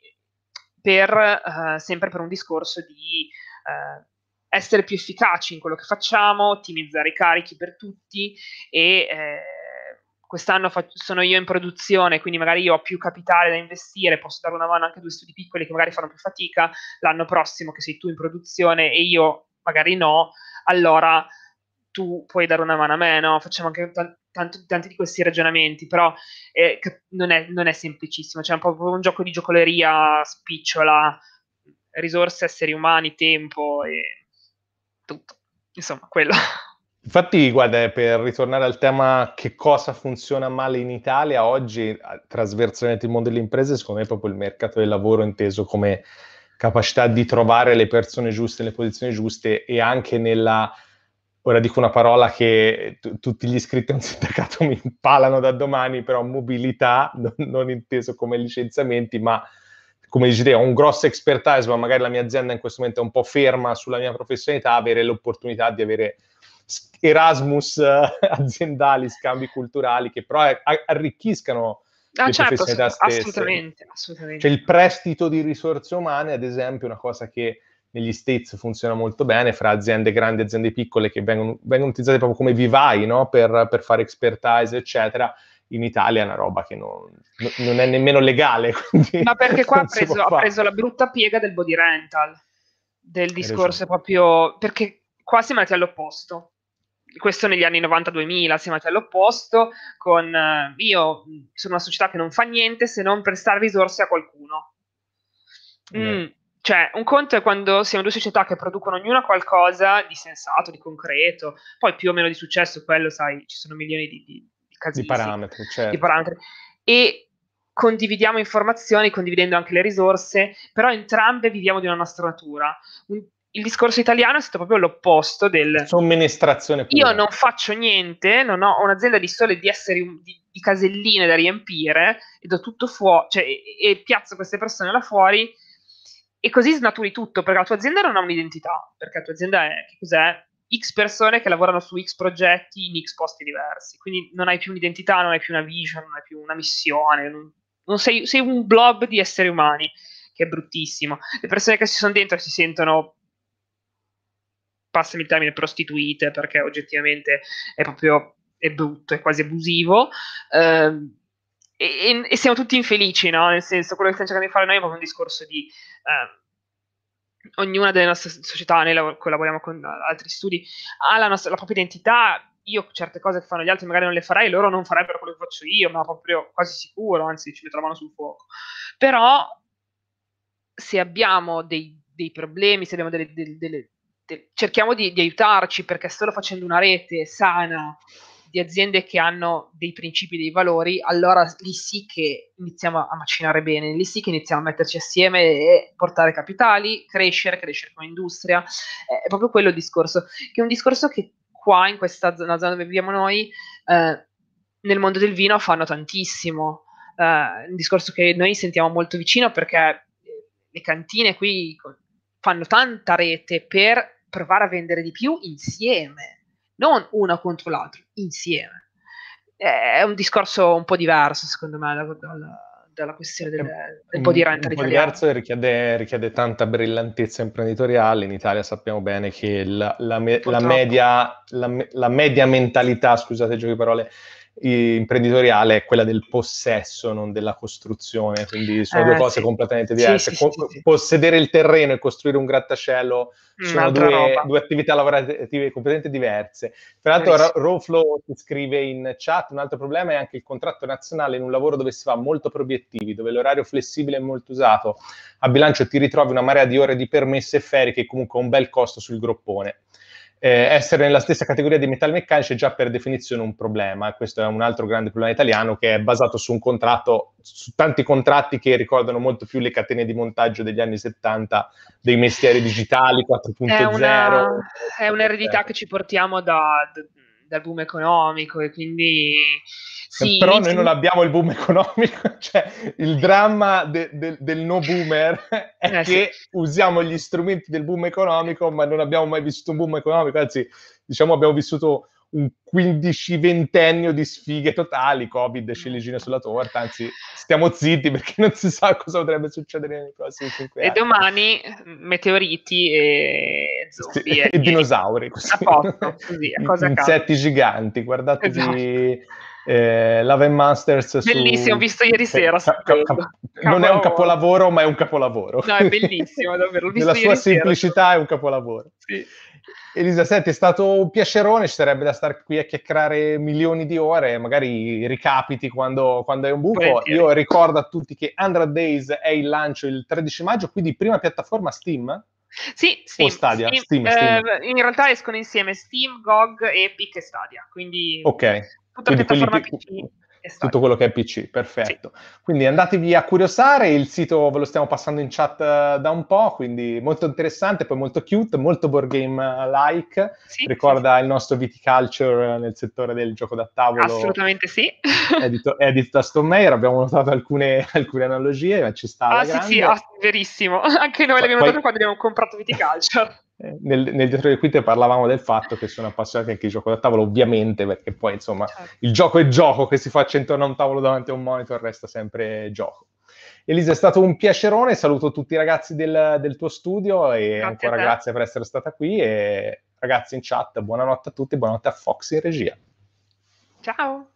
per, uh, sempre per un discorso di uh, essere più efficaci in quello che facciamo, ottimizzare i carichi per tutti e eh, quest'anno fa- sono io in produzione, quindi magari io ho più capitale da investire, posso dare una mano anche a due studi piccoli che magari fanno più fatica, l'anno prossimo che sei tu in produzione e io magari no, allora tu puoi dare una mano a me, no? Facciamo anche t- tanto, tanti di questi ragionamenti, però eh, non, è, non, è, semplicissimo, c'è cioè, proprio un gioco di giocoleria spicciola, risorse, esseri umani, tempo e tutto. Insomma, quello. [laughs] Infatti, guarda, eh, per ritornare al tema che cosa funziona male in Italia oggi, trasversalmente il mondo delle imprese, secondo me è proprio il mercato del lavoro inteso come capacità di trovare le persone giuste, le posizioni giuste e anche nella ora dico una parola che t- tutti gli iscritti a un sindacato [laughs] mi impalano da domani, però mobilità, non, non inteso come licenziamenti, ma come dici te, ho un grosso expertise, ma magari la mia azienda in questo momento è un po' ferma sulla mia professionalità, avere l'opportunità di avere Erasmus eh, [laughs] aziendali, scambi culturali, che però arricchiscano ah, certo, professionalità stesse. Assolutamente, assolutamente. Cioè il prestito di risorse umane, ad esempio, è una cosa che negli States funziona molto bene fra aziende grandi e aziende piccole che vengono, vengono utilizzate proprio come vivai no? per, per, fare expertise, eccetera. In Italia è una roba che non, non è nemmeno legale. [laughs] Ma perché qua ha preso, preso, la brutta piega del body rental, del discorso proprio perché qua siamo andati all'opposto. Questo negli anni 90-2000 siamo andati all'opposto con eh, io sono una società che non fa niente se non prestare risorse a qualcuno. Mm cioè, un conto è quando siamo due società che producono ognuna qualcosa di sensato, di concreto, poi più o meno di successo, quello, sai, ci sono milioni di, di, di casi. Di parametri, certo. Di parametri. E condividiamo informazioni, condividendo anche le risorse, però entrambe viviamo di una nostra natura. Un, il discorso italiano è stato proprio l'opposto del... Somministrazione pura. Io non faccio niente, non ho un'azienda di sole di esseri... Di, di caselline da riempire e do tutto fuori, cioè, e, e piazzo queste persone là fuori e così snaturi tutto, perché la tua azienda non ha un'identità, perché la tua azienda è, che cos'è? X persone che lavorano su X progetti in X posti diversi, quindi non hai più un'identità, non hai più una vision, non hai più una missione, non, non sei, sei, un blob di esseri umani, che è bruttissimo. Le persone che si sono dentro si sentono, passami il termine, prostituite, perché oggettivamente è proprio, è brutto, è quasi abusivo. Eh, e, e, siamo tutti infelici, no? Nel senso, quello che stiamo cercando di fare noi è proprio un discorso di eh, ognuna delle nostre società, noi lav- collaboriamo con eh, altri studi, ha la, nostra, la, propria identità. Io certe cose che fanno gli altri magari non le farei, loro non farebbero quello che faccio io, ma proprio quasi sicuro, anzi ci metto la mano sul fuoco. Però se abbiamo dei, dei problemi, se abbiamo delle, delle, delle cerchiamo di, di, aiutarci perché solo facendo una rete sana di aziende che hanno dei principi, dei valori, allora lì sì che iniziamo a macinare bene, lì sì che iniziamo a metterci assieme e portare capitali, crescere, crescere come industria. È proprio quello il discorso, che è un discorso che qua, in questa zona, zona dove viviamo noi, eh, nel mondo del vino fanno tantissimo. Eh, un discorso che noi sentiamo molto vicino perché eh, le cantine qui fanno tanta rete per provare a vendere di più insieme non una contro l'altra, insieme. È un discorso un po' diverso, secondo me, dalla, dalla, questione del, del po' di renta italiano. diverso richiede, richiede tanta brillantezza imprenditoriale. In Italia sappiamo bene che la, la, me, la media, la, la media mentalità, scusate giochi parole, imprenditoriale è quella del possesso, non della costruzione, quindi sono eh, due cose sì. completamente diverse. Sì, sì, possedere il terreno e costruire un grattacielo mm, sono due, due, attività lavorative completamente diverse. Tra l'altro, eh, Rowflow scrive in chat: un altro problema è anche il contratto nazionale in un lavoro dove si fa molto per obiettivi, dove l'orario flessibile è molto usato. A bilancio ti ritrovi una marea di ore di permesse e ferie che comunque ha un bel costo sul groppone eh, essere nella stessa categoria dei metalmeccanici è già per definizione un problema. Questo è un altro grande problema italiano che è basato su un contratto, su tanti contratti che ricordano molto più le catene di montaggio degli anni 70 dei mestieri digitali 4.0. È, una, è un'eredità che ci portiamo da, da, dal boom economico e quindi però noi non abbiamo il boom economico, [laughs] cioè il dramma de, de, del no boomer [laughs] è eh, che sì. usiamo gli strumenti del boom economico, ma non abbiamo mai vissuto un boom economico, anzi diciamo abbiamo vissuto un 15-ventennio di sfighe totali, Covid, ciliegine sulla torta, anzi stiamo zitti perché non si sa [laughs] cosa potrebbe succedere nei prossimi 5 anni. E domani mm, meteoriti e zombie. Sì, e, e dinosauri, così. A posto, così, a cosa Insetti cambia. giganti, guardatevi... Esatto eh, Love and Masters. Bellissimo, su... visto ieri sera. Ca- ca- ca- non è un capolavoro, ma è un capolavoro. No, è bellissimo, davvero. [laughs] Nella sua semplicità sera. è un capolavoro. Sì. Elisa, senti, è stato un piacerone, ci sarebbe da stare qui a chiacchierare milioni di ore, magari ricapiti quando, quando è un buco. Volentieri. Io ricordo a tutti che Andra Days è il lancio il 13 maggio, quindi prima piattaforma Steam. Sì, Steam, Stadia, Steam, Steam, Steam. Eh, in realtà escono insieme Steam, GOG, Epic e Stadia. Quindi ok tutta Quindi piattaforma PC. Tutto quello che è PC, perfetto. Sì. Quindi andatevi a curiosare, il sito ve lo stiamo passando in chat eh, da un po', quindi molto interessante, poi molto cute, molto board game eh, like, sì, ricorda sì. il nostro viticulture eh, nel settore del gioco da tavolo. Assolutamente sì. [laughs] edito, edito da Stonmeyer, abbiamo notato alcune, [laughs] alcune analogie, ma ci sta Ah sì, grande. sì, ah, verissimo, [laughs] anche noi l'abbiamo poi... notato quando abbiamo comprato viticulture. Eh, nel, nel, dietro le quinte parlavamo del fatto che sono appassionati anche di gioco da tavolo, ovviamente, perché poi insomma certo. il gioco è gioco che si faccia intorno a un tavolo davanti a un monitor resta sempre gioco. Elisa, è stato un piacerone, saluto tutti i ragazzi del, del tuo studio e grazie ancora grazie per essere stata qui e ragazzi in chat, buonanotte a tutti, buonanotte a Fox in regia. Ciao!